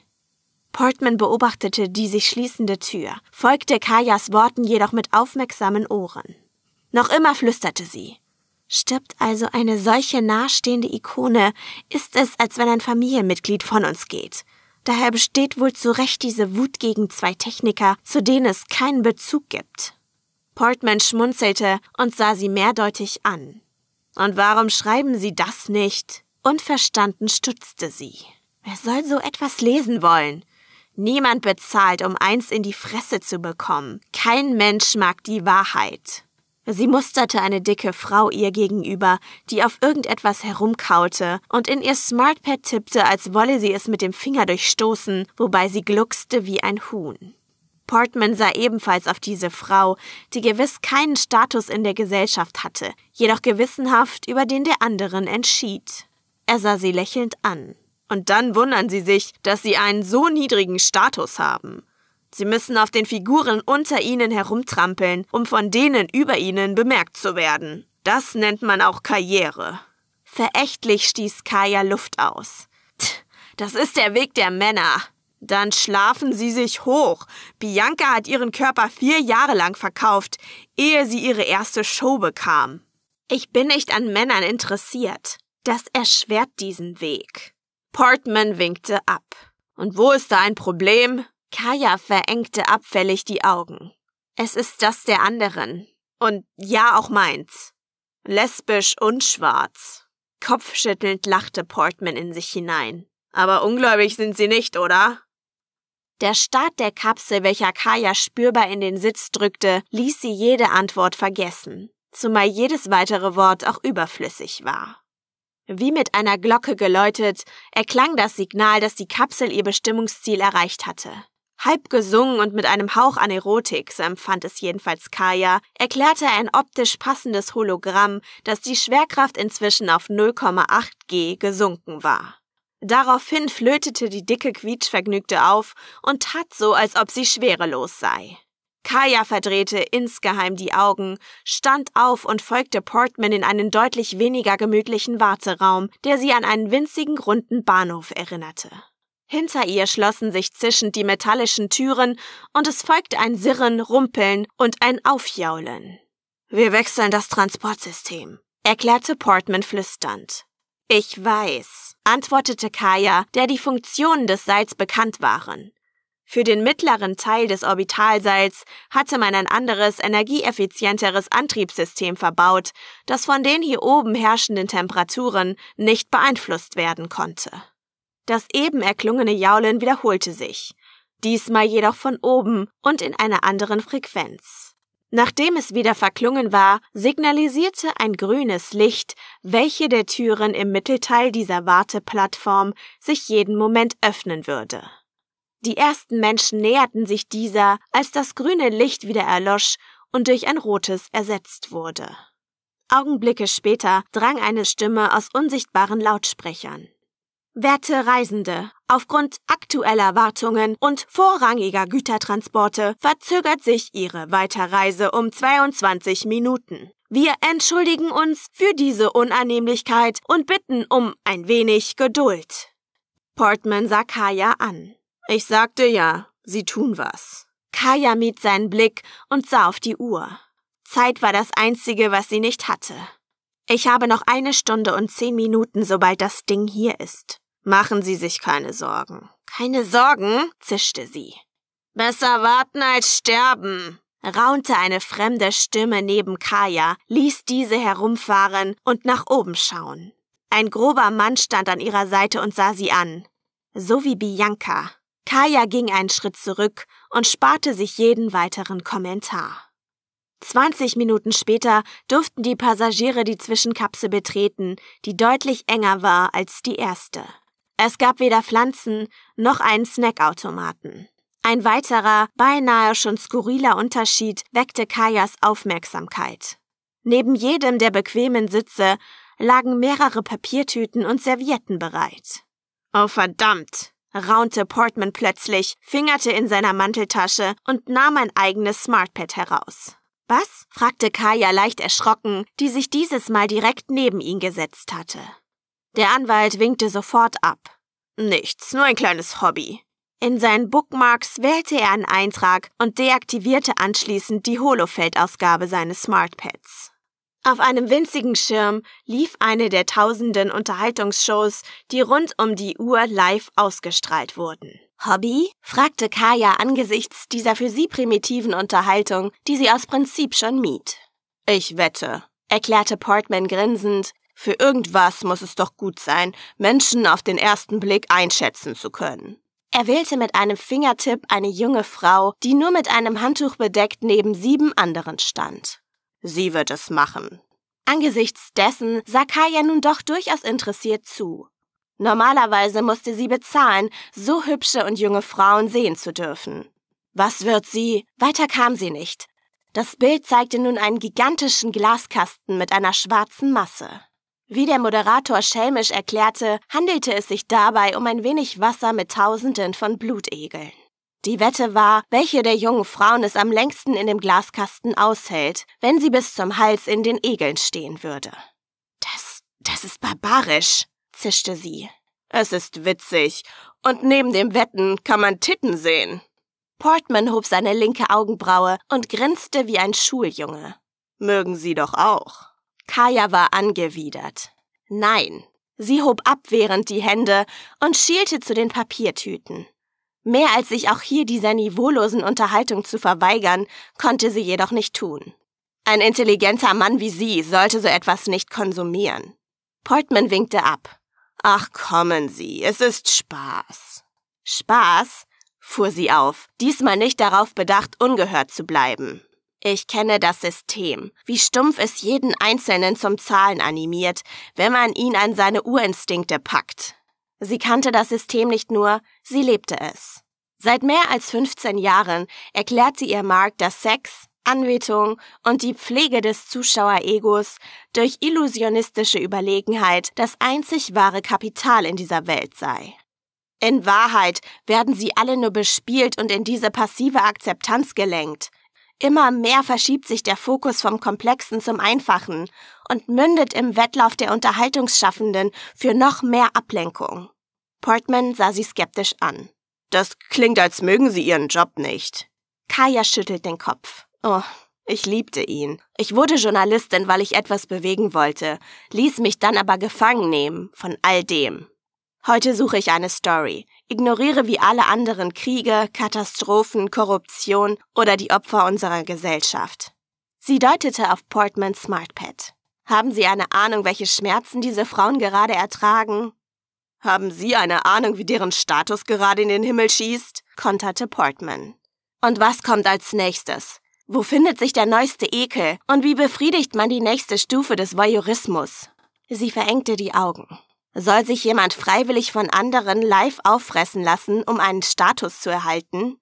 Portman beobachtete die sich schließende Tür, folgte Kajas Worten jedoch mit aufmerksamen Ohren. Noch immer flüsterte sie. Stirbt also eine solche nahestehende Ikone, ist es, als wenn ein Familienmitglied von uns geht. Daher besteht wohl zu Recht diese Wut gegen zwei Techniker, zu denen es keinen Bezug gibt. Portman schmunzelte und sah sie mehrdeutig an. Und warum schreiben Sie das nicht? Unverstanden stutzte sie. Wer soll so etwas lesen wollen? Niemand bezahlt, um eins in die Fresse zu bekommen. Kein Mensch mag die Wahrheit. Sie musterte eine dicke Frau ihr gegenüber, die auf irgendetwas herumkaute und in ihr Smartpad tippte, als wolle sie es mit dem Finger durchstoßen, wobei sie gluckste wie ein Huhn. Portman sah ebenfalls auf diese Frau, die gewiss keinen Status in der Gesellschaft hatte, jedoch gewissenhaft über den der anderen entschied. Er sah sie lächelnd an. Und dann wundern sie sich, dass sie einen so niedrigen Status haben. Sie müssen auf den Figuren unter ihnen herumtrampeln, um von denen über ihnen bemerkt zu werden. Das nennt man auch Karriere. Verächtlich stieß Kaya Luft aus. Tch, Das ist der Weg der Männer. Dann schlafen Sie sich hoch. Bianca hat ihren Körper vier Jahre lang verkauft, ehe sie ihre erste Show bekam. Ich bin nicht an Männern interessiert. Das erschwert diesen Weg. Portman winkte ab. Und wo ist da ein Problem? Kaya verengte abfällig die Augen. Es ist das der anderen. Und ja, auch meins. Lesbisch und schwarz. Kopfschüttelnd lachte Portman in sich hinein. Aber ungläubig sind sie nicht, oder? Der Start der Kapsel, welcher Kaya spürbar in den Sitz drückte, ließ sie jede Antwort vergessen, zumal jedes weitere Wort auch überflüssig war. Wie mit einer Glocke geläutet, erklang das Signal, dass die Kapsel ihr Bestimmungsziel erreicht hatte. Halb gesungen und mit einem Hauch an Erotik, so empfand es jedenfalls Kaya, erklärte ein optisch passendes Hologramm, dass die Schwerkraft inzwischen auf 0,8 G gesunken war. Daraufhin flötete die dicke Quietschvergnügte auf und tat so, als ob sie schwerelos sei. Kaya verdrehte insgeheim die Augen, stand auf und folgte Portman in einen deutlich weniger gemütlichen Warteraum, der sie an einen winzigen runden Bahnhof erinnerte. Hinter ihr schlossen sich zischend die metallischen Türen und es folgte ein Sirren, Rumpeln und ein Aufjaulen. Wir wechseln das Transportsystem, erklärte Portman flüsternd. Ich weiß, antwortete Kaya, der die Funktionen des Seils bekannt waren. Für den mittleren Teil des Orbitalseils hatte man ein anderes, energieeffizienteres Antriebssystem verbaut, das von den hier oben herrschenden Temperaturen nicht beeinflusst werden konnte. Das eben erklungene Jaulen wiederholte sich, diesmal jedoch von oben und in einer anderen Frequenz. Nachdem es wieder verklungen war, signalisierte ein grünes Licht, welche der Türen im Mittelteil dieser Warteplattform sich jeden Moment öffnen würde. Die ersten Menschen näherten sich dieser, als das grüne Licht wieder erlosch und durch ein rotes ersetzt wurde. Augenblicke später drang eine Stimme aus unsichtbaren Lautsprechern. Werte Reisende, aufgrund aktueller Wartungen und vorrangiger Gütertransporte verzögert sich Ihre Weiterreise um 22 Minuten. Wir entschuldigen uns für diese Unannehmlichkeit und bitten um ein wenig Geduld. Portman sah Kaya an. Ich sagte ja, Sie tun was. Kaya mied seinen Blick und sah auf die Uhr. Zeit war das Einzige, was sie nicht hatte. Ich habe noch eine Stunde und zehn Minuten, sobald das Ding hier ist. Machen Sie sich keine Sorgen. Keine Sorgen? zischte sie. Besser warten als sterben, raunte eine fremde Stimme neben Kaya, ließ diese herumfahren und nach oben schauen. Ein grober Mann stand an ihrer Seite und sah sie an. So wie Bianca. Kaya ging einen Schritt zurück und sparte sich jeden weiteren Kommentar. 20 Minuten später durften die Passagiere die Zwischenkapsel betreten, die deutlich enger war als die erste. Es gab weder Pflanzen noch einen Snackautomaten. Ein weiterer, beinahe schon skurriler Unterschied weckte Kajas Aufmerksamkeit. Neben jedem der bequemen Sitze lagen mehrere Papiertüten und Servietten bereit. Oh verdammt, raunte Portman plötzlich, fingerte in seiner Manteltasche und nahm ein eigenes Smartpad heraus. Was? fragte Kaya leicht erschrocken, die sich dieses Mal direkt neben ihn gesetzt hatte. Der Anwalt winkte sofort ab. Nichts, nur ein kleines Hobby. In seinen Bookmarks wählte er einen Eintrag und deaktivierte anschließend die Holofeld-Ausgabe seines Smartpads. Auf einem winzigen Schirm lief eine der tausenden Unterhaltungsshows, die rund um die Uhr live ausgestrahlt wurden. Hobby? fragte Kaya angesichts dieser für sie primitiven Unterhaltung, die sie aus Prinzip schon mied. Ich wette, erklärte Portman grinsend, für irgendwas muss es doch gut sein, Menschen auf den ersten Blick einschätzen zu können. Er wählte mit einem Fingertipp eine junge Frau, die nur mit einem Handtuch bedeckt neben sieben anderen stand. Sie wird es machen. Angesichts dessen sah Kaya nun doch durchaus interessiert zu. Normalerweise musste sie bezahlen, so hübsche und junge Frauen sehen zu dürfen. Was wird sie? Weiter kam sie nicht. Das Bild zeigte nun einen gigantischen Glaskasten mit einer schwarzen Masse. Wie der Moderator schelmisch erklärte, handelte es sich dabei um ein wenig Wasser mit Tausenden von Blutegeln. Die Wette war, welche der jungen Frauen es am längsten in dem Glaskasten aushält, wenn sie bis zum Hals in den Egeln stehen würde. Das, das ist barbarisch, zischte sie. Es ist witzig, und neben dem Wetten kann man Titten sehen. Portman hob seine linke Augenbraue und grinste wie ein Schuljunge. Mögen Sie doch auch. Kaya war angewidert. Nein. Sie hob abwehrend die Hände und schielte zu den Papiertüten. Mehr als sich auch hier dieser niveaulosen Unterhaltung zu verweigern, konnte sie jedoch nicht tun. Ein intelligenter Mann wie sie sollte so etwas nicht konsumieren. Portman winkte ab. Ach, kommen Sie, es ist Spaß. Spaß? fuhr sie auf, diesmal nicht darauf bedacht, ungehört zu bleiben. Ich kenne das System, wie stumpf es jeden Einzelnen zum Zahlen animiert, wenn man ihn an seine Urinstinkte packt. Sie kannte das System nicht nur, sie lebte es. Seit mehr als 15 Jahren erklärte ihr Mark, dass Sex, Anbetung und die Pflege des Zuschauer-Egos durch illusionistische Überlegenheit das einzig wahre Kapital in dieser Welt sei. In Wahrheit werden sie alle nur bespielt und in diese passive Akzeptanz gelenkt, Immer mehr verschiebt sich der Fokus vom Komplexen zum Einfachen und mündet im Wettlauf der Unterhaltungsschaffenden für noch mehr Ablenkung. Portman sah sie skeptisch an. Das klingt, als mögen Sie Ihren Job nicht. Kaya schüttelt den Kopf. Oh, ich liebte ihn. Ich wurde Journalistin, weil ich etwas bewegen wollte, ließ mich dann aber gefangen nehmen von all dem. Heute suche ich eine Story ignoriere wie alle anderen Kriege, Katastrophen, Korruption oder die Opfer unserer Gesellschaft. Sie deutete auf Portman Smartpad. Haben Sie eine Ahnung, welche Schmerzen diese Frauen gerade ertragen? Haben Sie eine Ahnung, wie deren Status gerade in den Himmel schießt? konterte Portman. Und was kommt als nächstes? Wo findet sich der neueste Ekel? Und wie befriedigt man die nächste Stufe des Voyeurismus? Sie verengte die Augen. Soll sich jemand freiwillig von anderen live auffressen lassen, um einen Status zu erhalten?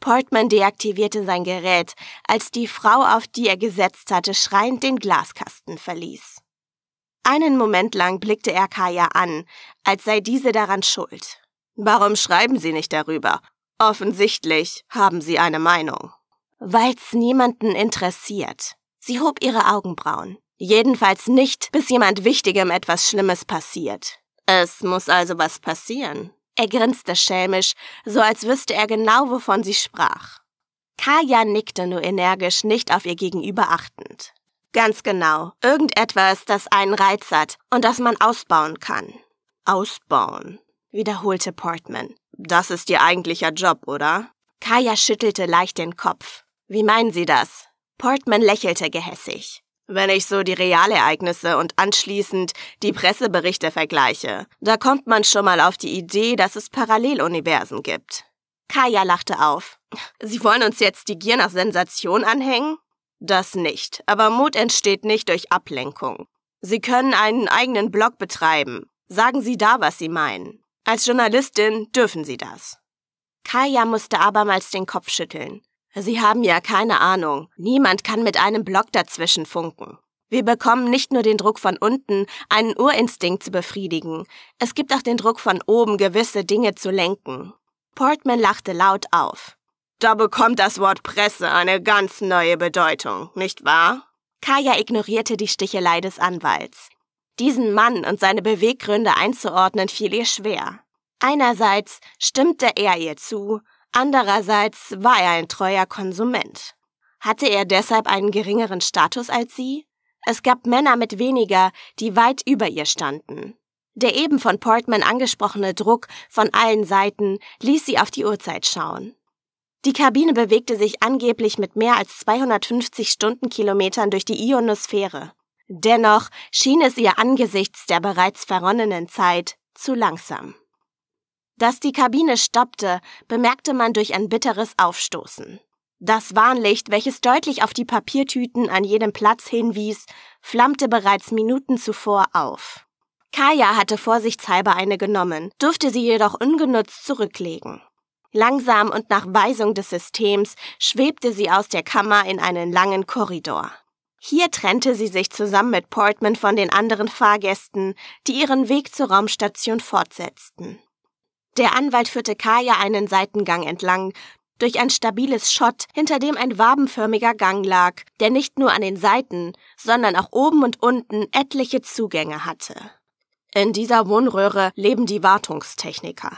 Portman deaktivierte sein Gerät, als die Frau, auf die er gesetzt hatte, schreiend den Glaskasten verließ. Einen Moment lang blickte er Kaya an, als sei diese daran schuld. Warum schreiben Sie nicht darüber? Offensichtlich haben Sie eine Meinung. Weil's niemanden interessiert. Sie hob ihre Augenbrauen. Jedenfalls nicht, bis jemand Wichtigem etwas Schlimmes passiert. Es muss also was passieren. Er grinste schelmisch, so als wüsste er genau, wovon sie sprach. Kaya nickte nur energisch, nicht auf ihr Gegenüber achtend. Ganz genau, irgendetwas, das einen Reiz hat und das man ausbauen kann. Ausbauen, wiederholte Portman. Das ist Ihr eigentlicher Job, oder? Kaya schüttelte leicht den Kopf. Wie meinen Sie das? Portman lächelte gehässig. Wenn ich so die Realereignisse und anschließend die Presseberichte vergleiche, da kommt man schon mal auf die Idee, dass es Paralleluniversen gibt. Kaya lachte auf. Sie wollen uns jetzt die Gier nach Sensation anhängen? Das nicht, aber Mut entsteht nicht durch Ablenkung. Sie können einen eigenen Blog betreiben. Sagen Sie da, was Sie meinen. Als Journalistin dürfen Sie das. Kaya musste abermals den Kopf schütteln. Sie haben ja keine Ahnung. Niemand kann mit einem Block dazwischen funken. Wir bekommen nicht nur den Druck von unten, einen Urinstinkt zu befriedigen, es gibt auch den Druck von oben, gewisse Dinge zu lenken. Portman lachte laut auf. Da bekommt das Wort Presse eine ganz neue Bedeutung, nicht wahr? Kaya ignorierte die Stichelei des Anwalts. Diesen Mann und seine Beweggründe einzuordnen fiel ihr schwer. Einerseits stimmte er ihr zu, Andererseits war er ein treuer Konsument. Hatte er deshalb einen geringeren Status als sie? Es gab Männer mit weniger, die weit über ihr standen. Der eben von Portman angesprochene Druck von allen Seiten ließ sie auf die Uhrzeit schauen. Die Kabine bewegte sich angeblich mit mehr als 250 Stundenkilometern durch die Ionosphäre. Dennoch schien es ihr angesichts der bereits verronnenen Zeit zu langsam. Dass die Kabine stoppte, bemerkte man durch ein bitteres Aufstoßen. Das Warnlicht, welches deutlich auf die Papiertüten an jedem Platz hinwies, flammte bereits Minuten zuvor auf. Kaya hatte vorsichtshalber eine genommen, durfte sie jedoch ungenutzt zurücklegen. Langsam und nach Weisung des Systems schwebte sie aus der Kammer in einen langen Korridor. Hier trennte sie sich zusammen mit Portman von den anderen Fahrgästen, die ihren Weg zur Raumstation fortsetzten. Der Anwalt führte Kaya einen Seitengang entlang, durch ein stabiles Schott, hinter dem ein wabenförmiger Gang lag, der nicht nur an den Seiten, sondern auch oben und unten etliche Zugänge hatte. In dieser Wohnröhre leben die Wartungstechniker.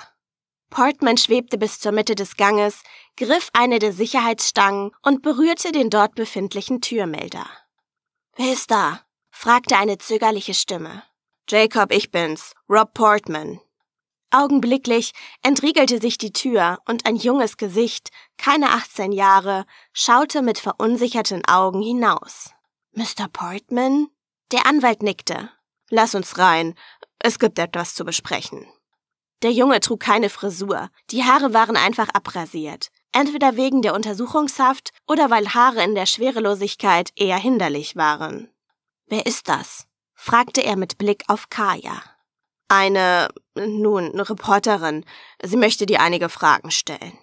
Portman schwebte bis zur Mitte des Ganges, griff eine der Sicherheitsstangen und berührte den dort befindlichen Türmelder. Wer ist da? fragte eine zögerliche Stimme. Jacob, ich bin's, Rob Portman, Augenblicklich entriegelte sich die Tür und ein junges Gesicht, keine 18 Jahre, schaute mit verunsicherten Augen hinaus. Mr. Portman? Der Anwalt nickte. Lass uns rein. Es gibt etwas zu besprechen. Der Junge trug keine Frisur. Die Haare waren einfach abrasiert. Entweder wegen der Untersuchungshaft oder weil Haare in der Schwerelosigkeit eher hinderlich waren. Wer ist das? fragte er mit Blick auf Kaya. Eine, nun, Reporterin. Sie möchte dir einige Fragen stellen.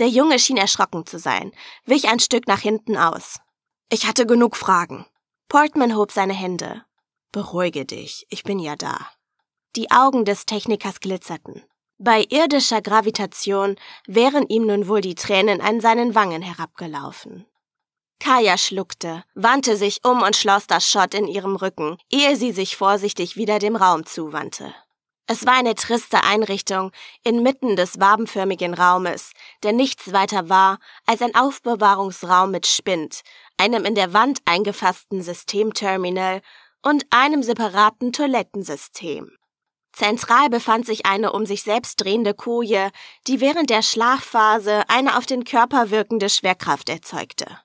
Der Junge schien erschrocken zu sein, wich ein Stück nach hinten aus. Ich hatte genug Fragen. Portman hob seine Hände. Beruhige dich, ich bin ja da. Die Augen des Technikers glitzerten. Bei irdischer Gravitation wären ihm nun wohl die Tränen an seinen Wangen herabgelaufen. Kaya schluckte, wandte sich um und schloss das Schott in ihrem Rücken, ehe sie sich vorsichtig wieder dem Raum zuwandte. Es war eine triste Einrichtung inmitten des wabenförmigen Raumes, der nichts weiter war als ein Aufbewahrungsraum mit Spind, einem in der Wand eingefassten Systemterminal und einem separaten Toilettensystem. Zentral befand sich eine um sich selbst drehende Koje, die während der Schlafphase eine auf den Körper wirkende Schwerkraft erzeugte.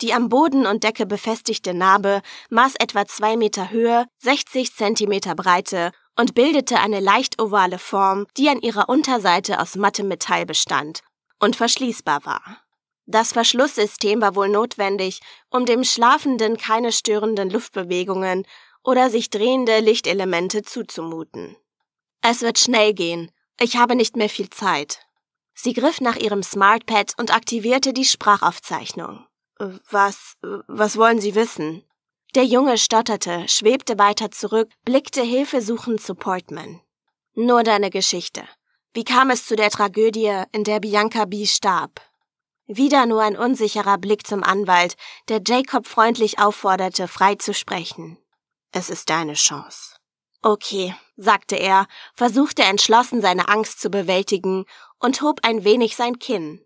Die am Boden und Decke befestigte Narbe maß etwa zwei Meter Höhe, 60 Zentimeter Breite und bildete eine leicht ovale Form, die an ihrer Unterseite aus mattem Metall bestand und verschließbar war. Das Verschlusssystem war wohl notwendig, um dem Schlafenden keine störenden Luftbewegungen oder sich drehende Lichtelemente zuzumuten. Es wird schnell gehen. Ich habe nicht mehr viel Zeit. Sie griff nach ihrem Smartpad und aktivierte die Sprachaufzeichnung. Äh, was, äh, was wollen Sie wissen? Der Junge stotterte, schwebte weiter zurück, blickte hilfesuchend zu Portman. Nur deine Geschichte. Wie kam es zu der Tragödie, in der Bianca B. starb? Wieder nur ein unsicherer Blick zum Anwalt, der Jacob freundlich aufforderte, frei zu sprechen. Es ist deine Chance. Okay, sagte er, versuchte entschlossen seine Angst zu bewältigen und hob ein wenig sein Kinn.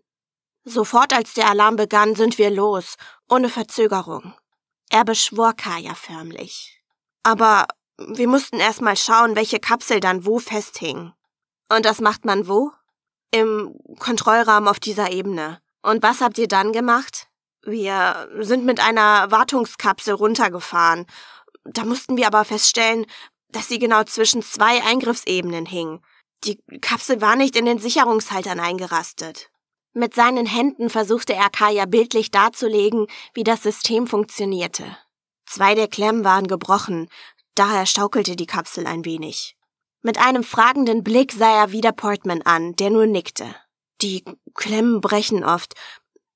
Sofort als der Alarm begann, sind wir los, ohne Verzögerung. Er beschwor Kaya förmlich. Aber wir mussten erst mal schauen, welche Kapsel dann wo festhing. Und das macht man wo? Im Kontrollraum auf dieser Ebene. Und was habt ihr dann gemacht? Wir sind mit einer Wartungskapsel runtergefahren. Da mussten wir aber feststellen, dass sie genau zwischen zwei Eingriffsebenen hing. Die Kapsel war nicht in den Sicherungshaltern eingerastet. Mit seinen Händen versuchte er Kaya bildlich darzulegen, wie das System funktionierte. Zwei der Klemmen waren gebrochen, daher schaukelte die Kapsel ein wenig. Mit einem fragenden Blick sah er wieder Portman an, der nur nickte. Die Klemmen brechen oft,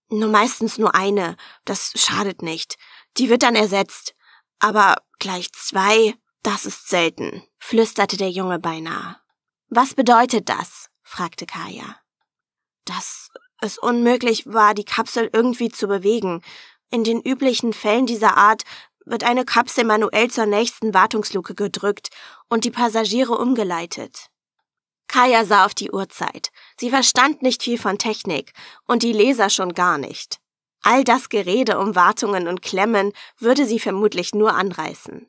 nur meistens nur eine, das schadet nicht. Die wird dann ersetzt. Aber gleich zwei, das ist selten, flüsterte der Junge beinahe. Was bedeutet das? fragte Kaya. Das es unmöglich war, die Kapsel irgendwie zu bewegen. In den üblichen Fällen dieser Art wird eine Kapsel manuell zur nächsten Wartungsluke gedrückt und die Passagiere umgeleitet. Kaya sah auf die Uhrzeit. Sie verstand nicht viel von Technik und die Leser schon gar nicht. All das Gerede um Wartungen und Klemmen würde sie vermutlich nur anreißen.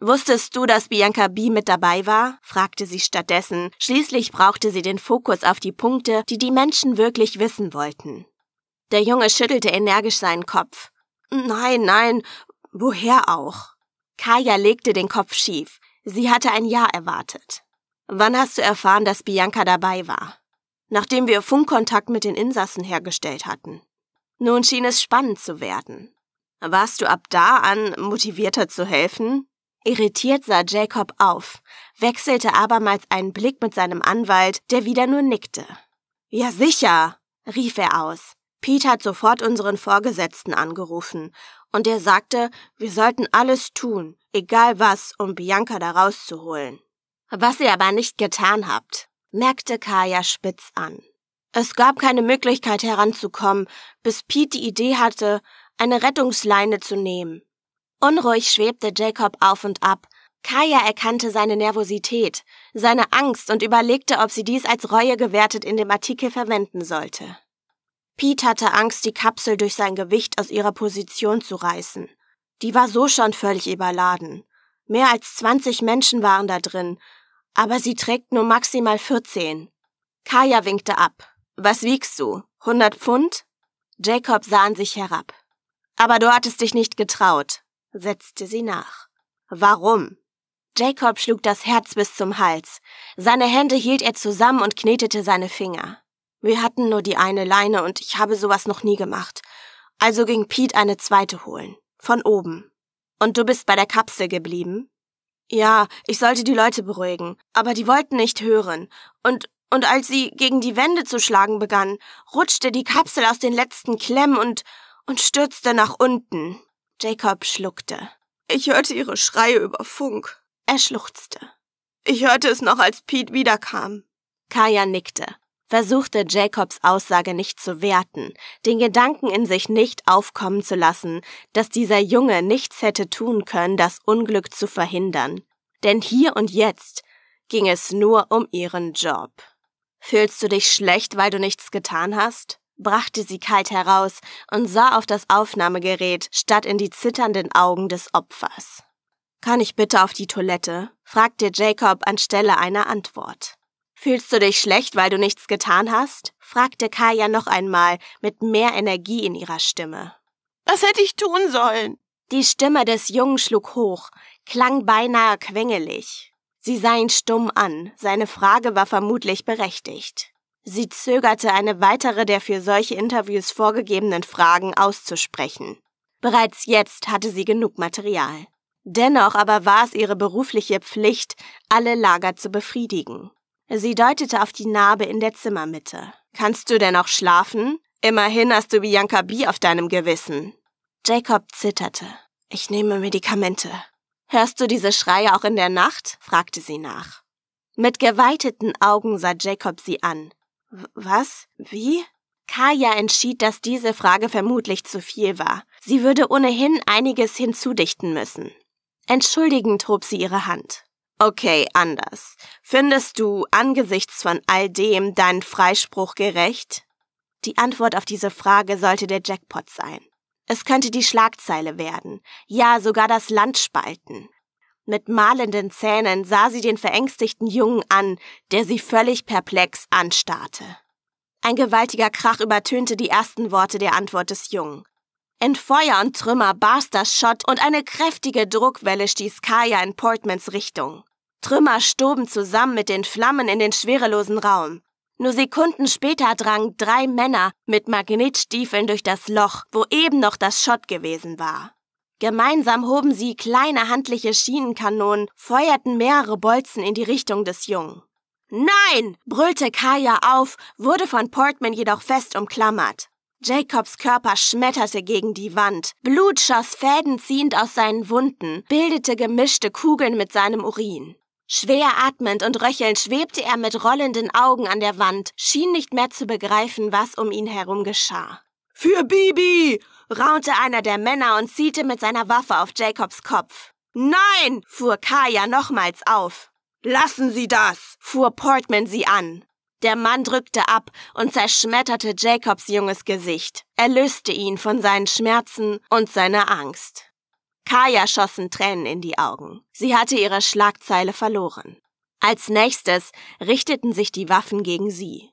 Wusstest du, dass Bianca B mit dabei war? fragte sie stattdessen. Schließlich brauchte sie den Fokus auf die Punkte, die die Menschen wirklich wissen wollten. Der Junge schüttelte energisch seinen Kopf. Nein, nein, woher auch? Kaya legte den Kopf schief. Sie hatte ein Ja erwartet. Wann hast du erfahren, dass Bianca dabei war? Nachdem wir Funkkontakt mit den Insassen hergestellt hatten. Nun schien es spannend zu werden. Warst du ab da an motivierter zu helfen? Irritiert sah Jacob auf, wechselte abermals einen Blick mit seinem Anwalt, der wieder nur nickte. Ja sicher, rief er aus. Pete hat sofort unseren Vorgesetzten angerufen, und er sagte, wir sollten alles tun, egal was, um Bianca da rauszuholen. Was ihr aber nicht getan habt, merkte Kaya spitz an. Es gab keine Möglichkeit heranzukommen, bis Pete die Idee hatte, eine Rettungsleine zu nehmen. Unruhig schwebte Jacob auf und ab. Kaya erkannte seine Nervosität, seine Angst und überlegte, ob sie dies als Reue gewertet in dem Artikel verwenden sollte. Pete hatte Angst, die Kapsel durch sein Gewicht aus ihrer Position zu reißen. Die war so schon völlig überladen. Mehr als 20 Menschen waren da drin, aber sie trägt nur maximal 14. Kaya winkte ab. Was wiegst du? 100 Pfund? Jacob sah an sich herab. Aber du hattest dich nicht getraut setzte sie nach. Warum? Jacob schlug das Herz bis zum Hals. Seine Hände hielt er zusammen und knetete seine Finger. Wir hatten nur die eine Leine und ich habe sowas noch nie gemacht. Also ging Pete eine zweite holen. Von oben. Und du bist bei der Kapsel geblieben? Ja, ich sollte die Leute beruhigen, aber die wollten nicht hören. Und, und als sie gegen die Wände zu schlagen begannen, rutschte die Kapsel aus den letzten Klemmen und, und stürzte nach unten. Jacob schluckte. Ich hörte ihre Schreie über Funk. Er schluchzte. Ich hörte es noch, als Pete wiederkam. Kaya nickte, versuchte Jacobs Aussage nicht zu werten, den Gedanken in sich nicht aufkommen zu lassen, dass dieser Junge nichts hätte tun können, das Unglück zu verhindern. Denn hier und jetzt ging es nur um ihren Job. Fühlst du dich schlecht, weil du nichts getan hast? brachte sie kalt heraus und sah auf das Aufnahmegerät statt in die zitternden Augen des Opfers. Kann ich bitte auf die Toilette? fragte Jacob anstelle einer Antwort. Fühlst du dich schlecht, weil du nichts getan hast? fragte Kaya noch einmal mit mehr Energie in ihrer Stimme. Was hätte ich tun sollen? Die Stimme des Jungen schlug hoch, klang beinahe quengelig. Sie sah ihn stumm an, seine Frage war vermutlich berechtigt. Sie zögerte, eine weitere der für solche Interviews vorgegebenen Fragen auszusprechen. Bereits jetzt hatte sie genug Material. Dennoch aber war es ihre berufliche Pflicht, alle Lager zu befriedigen. Sie deutete auf die Narbe in der Zimmermitte. Kannst du denn auch schlafen? Immerhin hast du Bianca B auf deinem Gewissen. Jacob zitterte. Ich nehme Medikamente. Hörst du diese Schreie auch in der Nacht? fragte sie nach. Mit geweiteten Augen sah Jacob sie an. Was? Wie? Kaya entschied, dass diese Frage vermutlich zu viel war. Sie würde ohnehin einiges hinzudichten müssen. Entschuldigend hob sie ihre Hand. Okay, anders. Findest du angesichts von all dem deinen Freispruch gerecht? Die Antwort auf diese Frage sollte der Jackpot sein. Es könnte die Schlagzeile werden, ja sogar das Land spalten. Mit malenden Zähnen sah sie den verängstigten Jungen an, der sie völlig perplex anstarrte. Ein gewaltiger Krach übertönte die ersten Worte der Antwort des Jungen. In Feuer und Trümmer barst das Schott und eine kräftige Druckwelle stieß Kaya in Portmans Richtung. Trümmer stoben zusammen mit den Flammen in den schwerelosen Raum. Nur Sekunden später drangen drei Männer mit Magnetstiefeln durch das Loch, wo eben noch das Schott gewesen war. Gemeinsam hoben sie kleine handliche Schienenkanonen, feuerten mehrere Bolzen in die Richtung des Jungen. Nein! brüllte Kaya auf, wurde von Portman jedoch fest umklammert. Jacobs Körper schmetterte gegen die Wand. Blut schoss fädenziehend aus seinen Wunden, bildete gemischte Kugeln mit seinem Urin. Schwer atmend und röchelnd schwebte er mit rollenden Augen an der Wand, schien nicht mehr zu begreifen, was um ihn herum geschah. Für Bibi! raunte einer der Männer und zielte mit seiner Waffe auf Jacobs Kopf. Nein! fuhr Kaya nochmals auf. Lassen Sie das! fuhr Portman sie an. Der Mann drückte ab und zerschmetterte Jacobs junges Gesicht, erlöste ihn von seinen Schmerzen und seiner Angst. Kaya schossen Tränen in die Augen. Sie hatte ihre Schlagzeile verloren. Als nächstes richteten sich die Waffen gegen sie.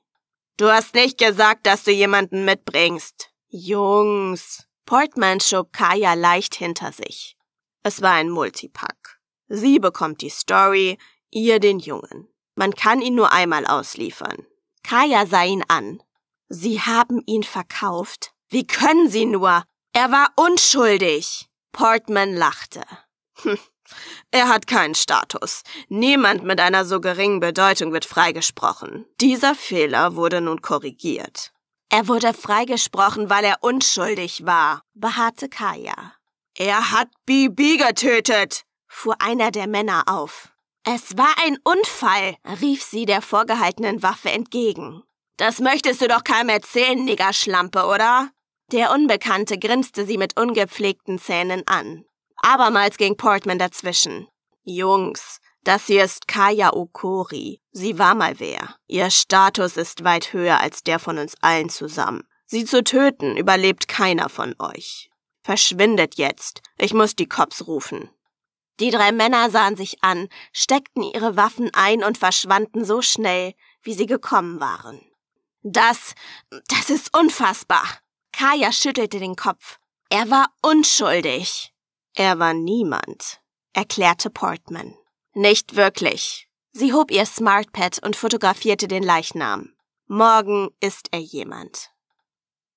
Du hast nicht gesagt, dass du jemanden mitbringst, Jungs, Portman schob Kaya leicht hinter sich. Es war ein Multipack. Sie bekommt die Story, ihr den Jungen. Man kann ihn nur einmal ausliefern. Kaya sah ihn an. Sie haben ihn verkauft? Wie können Sie nur? Er war unschuldig. Portman lachte. Hm. Er hat keinen Status. Niemand mit einer so geringen Bedeutung wird freigesprochen. Dieser Fehler wurde nun korrigiert. Er wurde freigesprochen, weil er unschuldig war, beharrte Kaya. Er hat Bibi getötet, fuhr einer der Männer auf. Es war ein Unfall, rief sie der vorgehaltenen Waffe entgegen. Das möchtest du doch keinem erzählen, Niggerschlampe, oder? Der Unbekannte grinste sie mit ungepflegten Zähnen an. Abermals ging Portman dazwischen. Jungs, das hier ist Kaya Okori. Sie war mal wer. Ihr Status ist weit höher als der von uns allen zusammen. Sie zu töten überlebt keiner von euch. Verschwindet jetzt. Ich muss die Cops rufen. Die drei Männer sahen sich an, steckten ihre Waffen ein und verschwanden so schnell, wie sie gekommen waren. Das, das ist unfassbar. Kaya schüttelte den Kopf. Er war unschuldig. Er war niemand, erklärte Portman. Nicht wirklich. Sie hob ihr Smartpad und fotografierte den Leichnam. Morgen ist er jemand.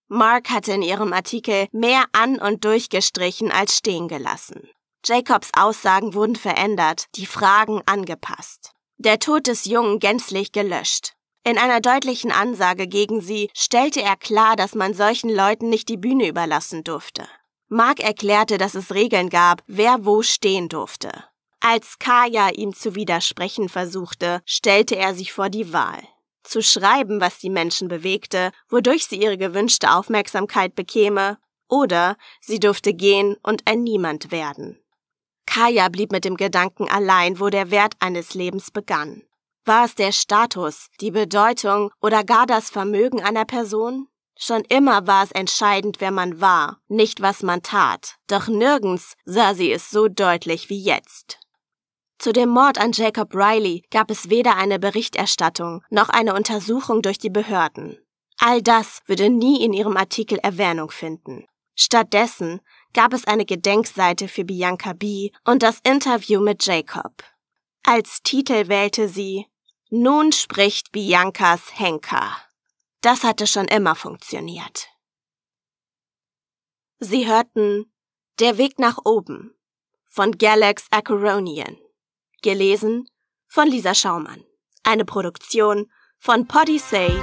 Mark hatte in ihrem Artikel mehr an und durchgestrichen als stehen gelassen. Jacobs Aussagen wurden verändert, die Fragen angepasst. Der Tod des Jungen gänzlich gelöscht. In einer deutlichen Ansage gegen sie stellte er klar, dass man solchen Leuten nicht die Bühne überlassen durfte. Mark erklärte, dass es Regeln gab, wer wo stehen durfte. Als Kaya ihm zu widersprechen versuchte, stellte er sich vor die Wahl. Zu schreiben, was die Menschen bewegte, wodurch sie ihre gewünschte Aufmerksamkeit bekäme, oder sie durfte gehen und ein Niemand werden. Kaya blieb mit dem Gedanken allein, wo der Wert eines Lebens begann. War es der Status, die Bedeutung oder gar das Vermögen einer Person? Schon immer war es entscheidend, wer man war, nicht was man tat, doch nirgends sah sie es so deutlich wie jetzt. Zu dem Mord an Jacob Riley gab es weder eine Berichterstattung noch eine Untersuchung durch die Behörden. All das würde nie in ihrem Artikel Erwähnung finden. Stattdessen gab es eine Gedenkseite für Bianca B. und das Interview mit Jacob. Als Titel wählte sie Nun spricht Biancas Henker. Das hatte schon immer funktioniert. Sie hörten Der Weg nach oben von Galax Acheronian. Gelesen von Lisa Schaumann. Eine Produktion von podisay.de.